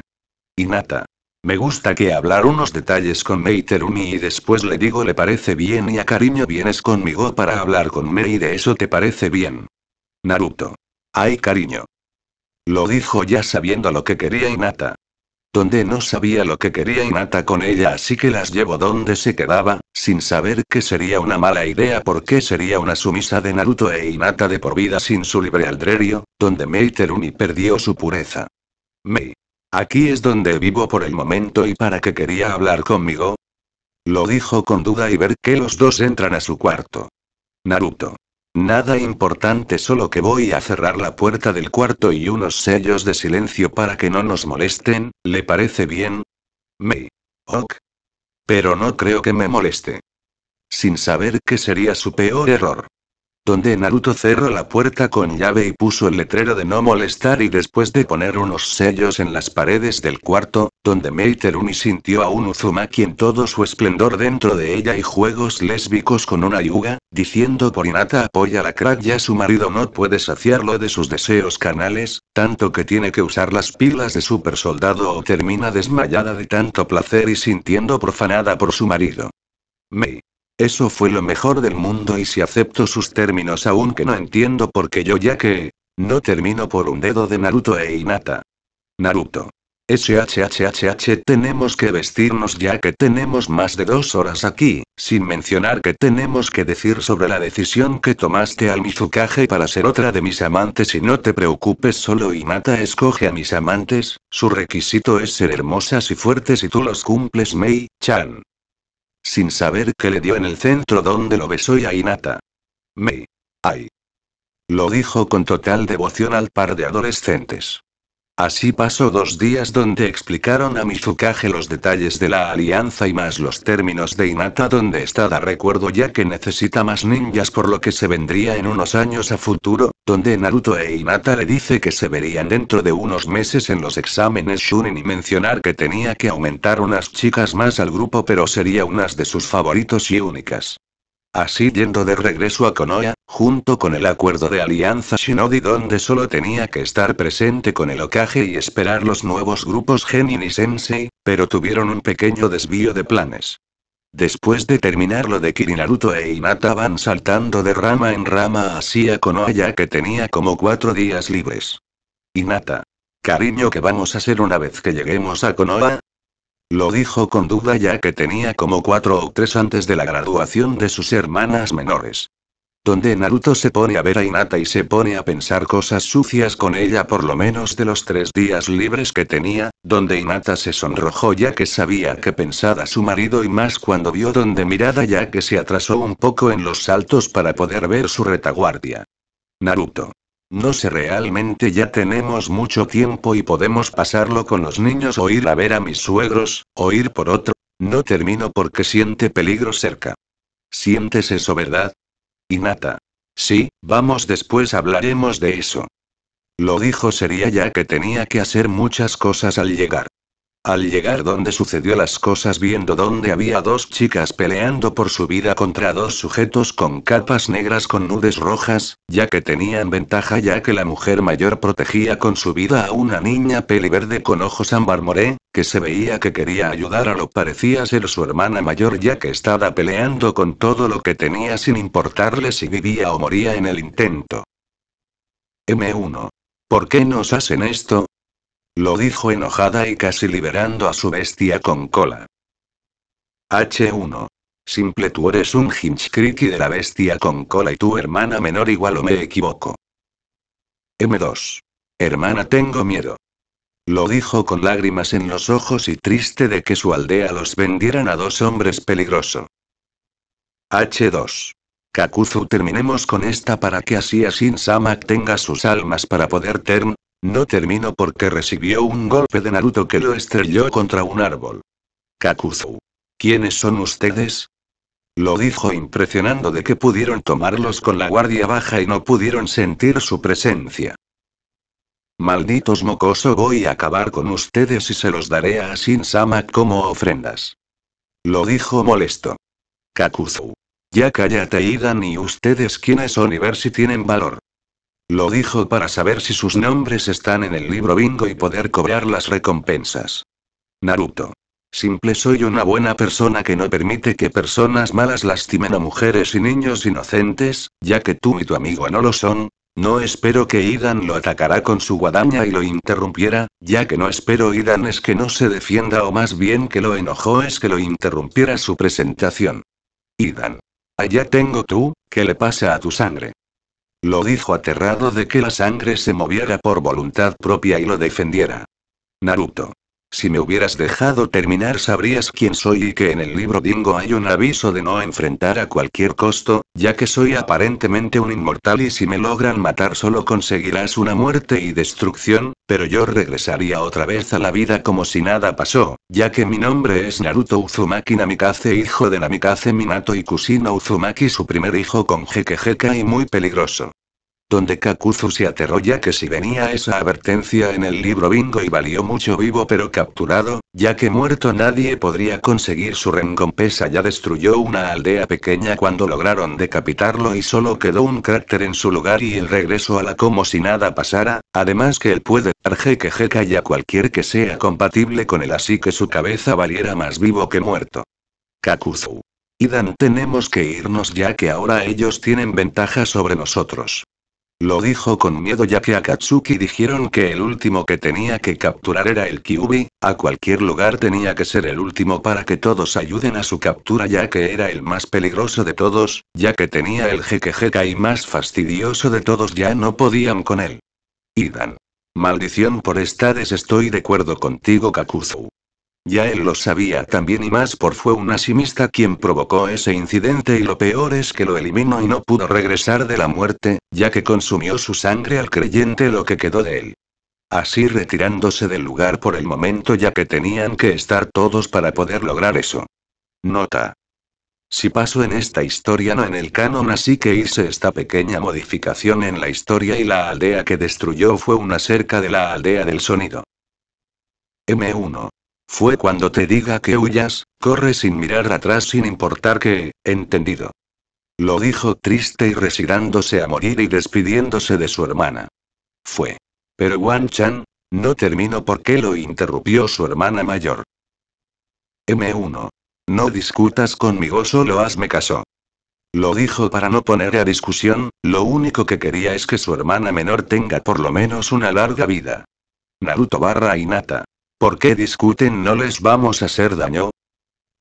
A: Inata, me gusta que hablar unos detalles con Meiterumi y después le digo le parece bien y a cariño vienes conmigo para hablar con Mei de eso te parece bien. Naruto. Ay cariño. Lo dijo ya sabiendo lo que quería Inata. Donde no sabía lo que quería Inata con ella así que las llevo donde se quedaba, sin saber que sería una mala idea porque sería una sumisa de Naruto e Inata de por vida sin su libre albedrío, donde Meiterumi perdió su pureza. Mei. Aquí es donde vivo por el momento y para qué quería hablar conmigo. Lo dijo con duda y ver que los dos entran a su cuarto. Naruto. Nada importante, solo que voy a cerrar la puerta del cuarto y unos sellos de silencio para que no nos molesten, ¿le parece bien? Mei. Ok. Pero no creo que me moleste. Sin saber que sería su peor error donde Naruto cerró la puerta con llave y puso el letrero de no molestar y después de poner unos sellos en las paredes del cuarto, donde Terumi sintió a un Uzumaki en todo su esplendor dentro de ella y juegos lésbicos con una yuga, diciendo por Inata apoya la crack ya su marido no puede saciarlo de sus deseos canales, tanto que tiene que usar las pilas de super soldado o termina desmayada de tanto placer y sintiendo profanada por su marido. Mei. Eso fue lo mejor del mundo y si acepto sus términos aunque no entiendo por qué yo ya que... No termino por un dedo de Naruto e Inata. Naruto. SHHHH tenemos que vestirnos ya que tenemos más de dos horas aquí, sin mencionar que tenemos que decir sobre la decisión que tomaste al Mizukage para ser otra de mis amantes y no te preocupes solo Inata escoge a mis amantes, su requisito es ser hermosas y fuertes y tú los cumples Mei, Chan sin saber que le dio en el centro donde lo besó y a Inata. Me. Ay. Lo dijo con total devoción al par de adolescentes. Así pasó dos días donde explicaron a Mizukage los detalles de la alianza y más los términos de Inata donde está da recuerdo ya que necesita más ninjas por lo que se vendría en unos años a futuro, donde Naruto e Inata le dice que se verían dentro de unos meses en los exámenes Shunin y mencionar que tenía que aumentar unas chicas más al grupo pero sería unas de sus favoritos y únicas. Así yendo de regreso a Konoha, junto con el acuerdo de alianza Shinodi donde solo tenía que estar presente con el Okage y esperar los nuevos grupos Genin y Sensei, pero tuvieron un pequeño desvío de planes. Después de terminar lo de Kirinaruto e Inata van saltando de rama en rama hacia Konoha que tenía como cuatro días libres. Inata, Cariño que vamos a hacer una vez que lleguemos a Konoha, lo dijo con duda ya que tenía como cuatro o tres antes de la graduación de sus hermanas menores. Donde Naruto se pone a ver a Hinata y se pone a pensar cosas sucias con ella por lo menos de los tres días libres que tenía, donde Hinata se sonrojó ya que sabía que pensaba su marido y más cuando vio donde Mirada ya que se atrasó un poco en los saltos para poder ver su retaguardia. Naruto. No sé realmente ya tenemos mucho tiempo y podemos pasarlo con los niños o ir a ver a mis suegros, o ir por otro, no termino porque siente peligro cerca. Sientes eso, ¿verdad? Inata. Sí, vamos después hablaremos de eso. Lo dijo sería ya que tenía que hacer muchas cosas al llegar. Al llegar donde sucedió las cosas viendo donde había dos chicas peleando por su vida contra dos sujetos con capas negras con nudes rojas, ya que tenían ventaja ya que la mujer mayor protegía con su vida a una niña peli verde con ojos ámbar moré, que se veía que quería ayudar a lo parecía ser su hermana mayor ya que estaba peleando con todo lo que tenía sin importarle si vivía o moría en el intento. M1. ¿Por qué nos hacen esto? Lo dijo enojada y casi liberando a su bestia con cola. H1. Simple tú eres un hinchcriti de la bestia con cola y tu hermana menor igual o me equivoco. M2. Hermana tengo miedo. Lo dijo con lágrimas en los ojos y triste de que su aldea los vendieran a dos hombres peligroso. H2. Kakuzu terminemos con esta para que así Asin Samak tenga sus almas para poder term, no terminó porque recibió un golpe de Naruto que lo estrelló contra un árbol. Kakuzu. ¿Quiénes son ustedes? Lo dijo impresionando de que pudieron tomarlos con la guardia baja y no pudieron sentir su presencia. Malditos mocoso, voy a acabar con ustedes y se los daré a Shin-sama como ofrendas. Lo dijo molesto. Kakuzu. Ya cállate Idan y ustedes quiénes son y ver si tienen valor. Lo dijo para saber si sus nombres están en el libro bingo y poder cobrar las recompensas. Naruto. Simple soy una buena persona que no permite que personas malas lastimen a mujeres y niños inocentes, ya que tú y tu amigo no lo son. No espero que Idan lo atacará con su guadaña y lo interrumpiera, ya que no espero Idan es que no se defienda o más bien que lo enojó es que lo interrumpiera su presentación. Idan. Allá tengo tú, ¿qué le pasa a tu sangre? Lo dijo aterrado de que la sangre se moviera por voluntad propia y lo defendiera. Naruto. Si me hubieras dejado terminar sabrías quién soy y que en el libro Dingo hay un aviso de no enfrentar a cualquier costo, ya que soy aparentemente un inmortal y si me logran matar solo conseguirás una muerte y destrucción, pero yo regresaría otra vez a la vida como si nada pasó, ya que mi nombre es Naruto Uzumaki Namikaze hijo de Namikaze Minato y Kusino Uzumaki su primer hijo con jekejeka y muy peligroso donde Kakuzu se aterró ya que si venía esa advertencia en el libro bingo y valió mucho vivo pero capturado, ya que muerto nadie podría conseguir su recompensa ya destruyó una aldea pequeña cuando lograron decapitarlo y solo quedó un cráter en su lugar y el regreso a la como si nada pasara, además que él puede dar Jeque y a cualquier que sea compatible con él así que su cabeza valiera más vivo que muerto. Kakuzu. Idan tenemos que irnos ya que ahora ellos tienen ventaja sobre nosotros. Lo dijo con miedo ya que a dijeron que el último que tenía que capturar era el Kyubi, a cualquier lugar tenía que ser el último para que todos ayuden a su captura ya que era el más peligroso de todos, ya que tenía el jequejeca y más fastidioso de todos ya no podían con él. Idan. Maldición por esta estoy de acuerdo contigo Kakuzu. Ya él lo sabía también y más por fue un asimista quien provocó ese incidente y lo peor es que lo eliminó y no pudo regresar de la muerte, ya que consumió su sangre al creyente lo que quedó de él. Así retirándose del lugar por el momento ya que tenían que estar todos para poder lograr eso. Nota. Si paso en esta historia no en el canon así que hice esta pequeña modificación en la historia y la aldea que destruyó fue una cerca de la aldea del sonido. M1. Fue cuando te diga que huyas, corre sin mirar atrás sin importar que, entendido. Lo dijo triste y resignándose a morir y despidiéndose de su hermana. Fue. Pero Wan Chan, no terminó porque lo interrumpió su hermana mayor. M1. No discutas conmigo, solo hazme caso. Lo dijo para no poner a discusión, lo único que quería es que su hermana menor tenga por lo menos una larga vida. Naruto barra Inata. ¿Por qué discuten no les vamos a hacer daño?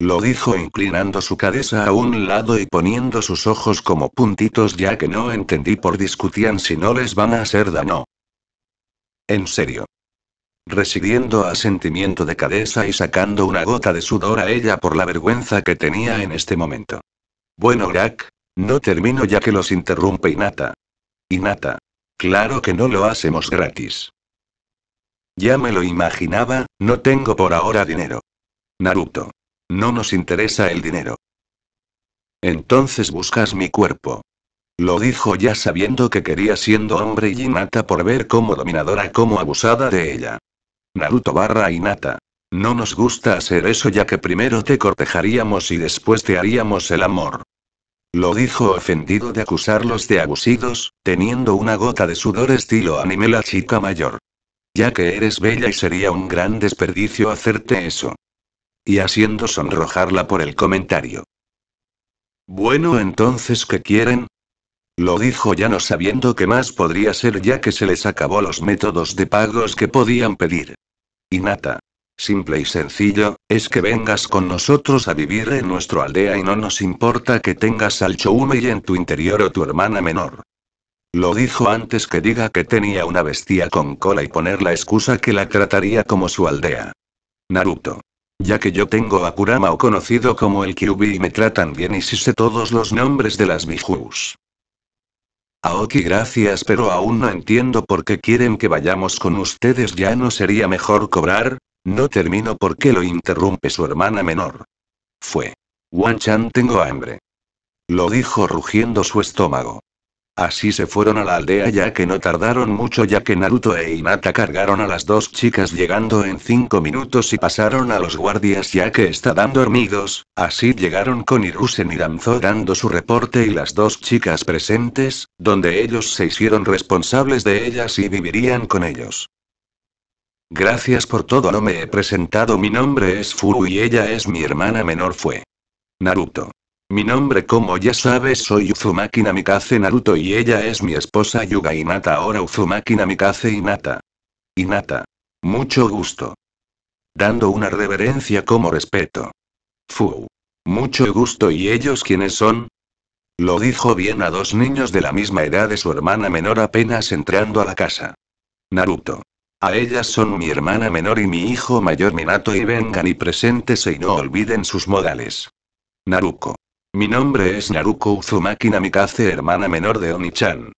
A: Lo dijo inclinando su cabeza a un lado y poniendo sus ojos como puntitos ya que no entendí por discutían si no les van a hacer daño. En serio. Residiendo a sentimiento de cabeza y sacando una gota de sudor a ella por la vergüenza que tenía en este momento. Bueno, Jack, no termino ya que los interrumpe Inata. Inata. Claro que no lo hacemos gratis. Ya me lo imaginaba, no tengo por ahora dinero. Naruto. No nos interesa el dinero. Entonces buscas mi cuerpo. Lo dijo ya sabiendo que quería siendo hombre y Inata por ver como dominadora como abusada de ella. Naruto barra nata. No nos gusta hacer eso ya que primero te cortejaríamos y después te haríamos el amor. Lo dijo ofendido de acusarlos de abusidos, teniendo una gota de sudor estilo anime la chica mayor ya que eres bella y sería un gran desperdicio hacerte eso. Y haciendo sonrojarla por el comentario. Bueno, entonces, ¿qué quieren? Lo dijo ya no sabiendo qué más podría ser ya que se les acabó los métodos de pagos que podían pedir. Inata. Simple y sencillo, es que vengas con nosotros a vivir en nuestra aldea y no nos importa que tengas al Choume y en tu interior o tu hermana menor. Lo dijo antes que diga que tenía una bestia con cola y poner la excusa que la trataría como su aldea. Naruto. Ya que yo tengo a Kurama o conocido como el Kyubi y me tratan bien y si sé todos los nombres de las Bijus. Aoki gracias pero aún no entiendo por qué quieren que vayamos con ustedes ya no sería mejor cobrar, no termino porque lo interrumpe su hermana menor. Fue. Wanchan tengo hambre. Lo dijo rugiendo su estómago. Así se fueron a la aldea ya que no tardaron mucho ya que Naruto e Hinata cargaron a las dos chicas llegando en 5 minutos y pasaron a los guardias ya que estaban dormidos, así llegaron con Irusen y Danzo dando su reporte y las dos chicas presentes, donde ellos se hicieron responsables de ellas y vivirían con ellos. Gracias por todo no me he presentado mi nombre es Furu y ella es mi hermana menor fue. Naruto. Mi nombre como ya sabes soy Uzumaki Namikaze Naruto y ella es mi esposa Yuga Inata ahora Uzumaki Namikaze Inata. Inata. Mucho gusto. Dando una reverencia como respeto. Fu. Mucho gusto y ellos quiénes son? Lo dijo bien a dos niños de la misma edad de su hermana menor apenas entrando a la casa. Naruto. A ellas son mi hermana menor y mi hijo mayor Minato y vengan y preséntese y no olviden sus modales. Naruto. Mi nombre es Naruko Uzumaki Namikaze, hermana menor de Oni-chan.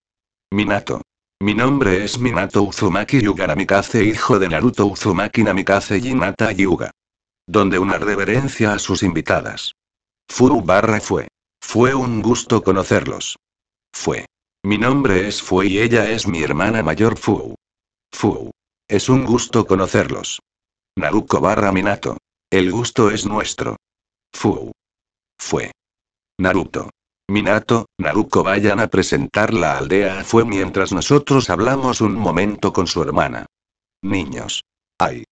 A: Minato. Mi nombre es Minato Uzumaki Yuga Namikaze, hijo de Naruto Uzumaki Namikaze Nata Yuga. Donde una reverencia a sus invitadas. Fu barra fue. Fue un gusto conocerlos. Fue. Mi nombre es Fue y ella es mi hermana mayor Fu. Fu. Es un gusto conocerlos. Naruko barra Minato. El gusto es nuestro. Fu. Fue. Naruto. Minato, Naruko vayan a presentar la aldea fue mientras nosotros hablamos un momento con su hermana. Niños. Ay.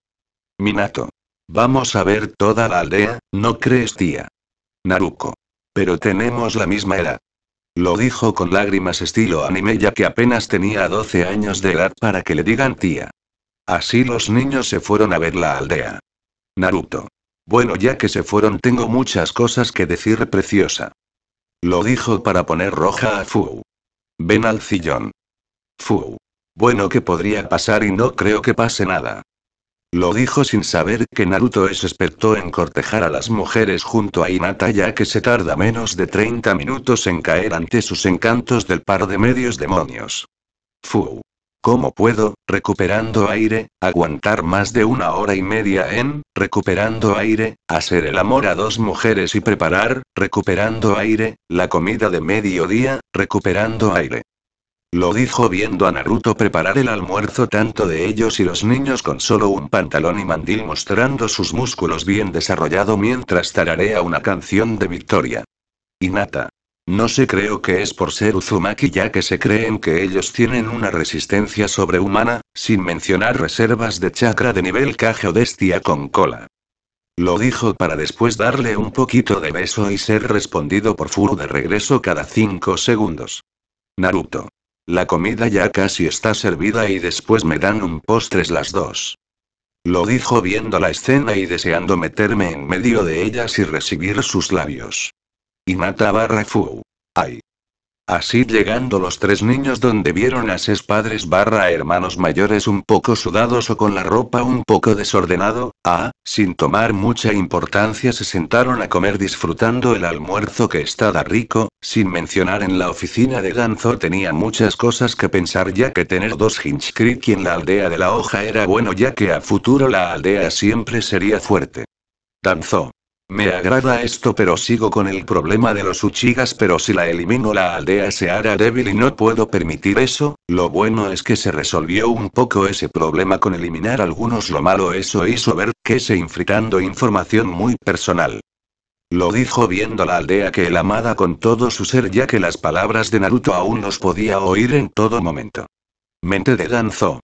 A: Minato. Vamos a ver toda la aldea, ¿no crees tía? Naruko. Pero tenemos la misma edad. Lo dijo con lágrimas estilo anime ya que apenas tenía 12 años de edad para que le digan tía. Así los niños se fueron a ver la aldea. Naruto. Bueno, ya que se fueron, tengo muchas cosas que decir, preciosa. Lo dijo para poner roja a Fu. Ven al sillón. Fu. Bueno, que podría pasar y no creo que pase nada. Lo dijo sin saber que Naruto es experto en cortejar a las mujeres junto a Hinata ya que se tarda menos de 30 minutos en caer ante sus encantos del par de medios demonios. Fu. ¿Cómo puedo, recuperando aire, aguantar más de una hora y media en, recuperando aire, hacer el amor a dos mujeres y preparar, recuperando aire, la comida de mediodía, recuperando aire? Lo dijo viendo a Naruto preparar el almuerzo tanto de ellos y los niños con solo un pantalón y mandil mostrando sus músculos bien desarrollado mientras tararea una canción de victoria. Hinata. No se creo que es por ser Uzumaki ya que se creen que ellos tienen una resistencia sobrehumana, sin mencionar reservas de chakra de nivel Kage o destia con cola. Lo dijo para después darle un poquito de beso y ser respondido por Furu de regreso cada 5 segundos. Naruto. La comida ya casi está servida y después me dan un postres las dos. Lo dijo viendo la escena y deseando meterme en medio de ellas y recibir sus labios. Y mata barra Fu. Ay. Así llegando los tres niños donde vieron a ses padres barra hermanos mayores un poco sudados o con la ropa un poco desordenado, ah, sin tomar mucha importancia se sentaron a comer disfrutando el almuerzo que estaba rico, sin mencionar en la oficina de Danzo tenía muchas cosas que pensar ya que tener dos Hinchcrit y en la aldea de la hoja era bueno ya que a futuro la aldea siempre sería fuerte. Danzo. Me agrada esto pero sigo con el problema de los Uchigas pero si la elimino la aldea se hará débil y no puedo permitir eso, lo bueno es que se resolvió un poco ese problema con eliminar algunos lo malo eso hizo ver que se infritando información muy personal. Lo dijo viendo la aldea que él amada con todo su ser ya que las palabras de Naruto aún los podía oír en todo momento. Mente de Danzo.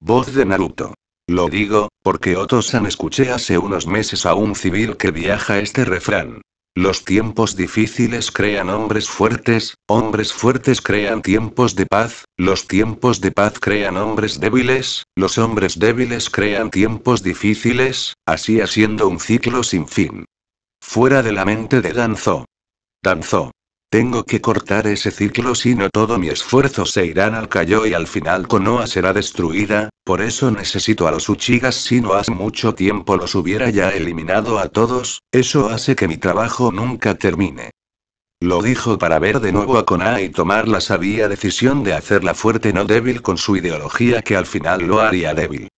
A: Voz de Naruto. Lo digo, porque han escuché hace unos meses a un civil que viaja este refrán. Los tiempos difíciles crean hombres fuertes, hombres fuertes crean tiempos de paz, los tiempos de paz crean hombres débiles, los hombres débiles crean tiempos difíciles, así haciendo un ciclo sin fin. Fuera de la mente de Danzo. Danzo. Tengo que cortar ese ciclo si no todo mi esfuerzo se irán al cayó y al final Konoha será destruida, por eso necesito a los Uchigas si no hace mucho tiempo los hubiera ya eliminado a todos, eso hace que mi trabajo nunca termine. Lo dijo para ver de nuevo a Konoha y tomar la sabia decisión de hacerla fuerte no débil con su ideología que al final lo haría débil.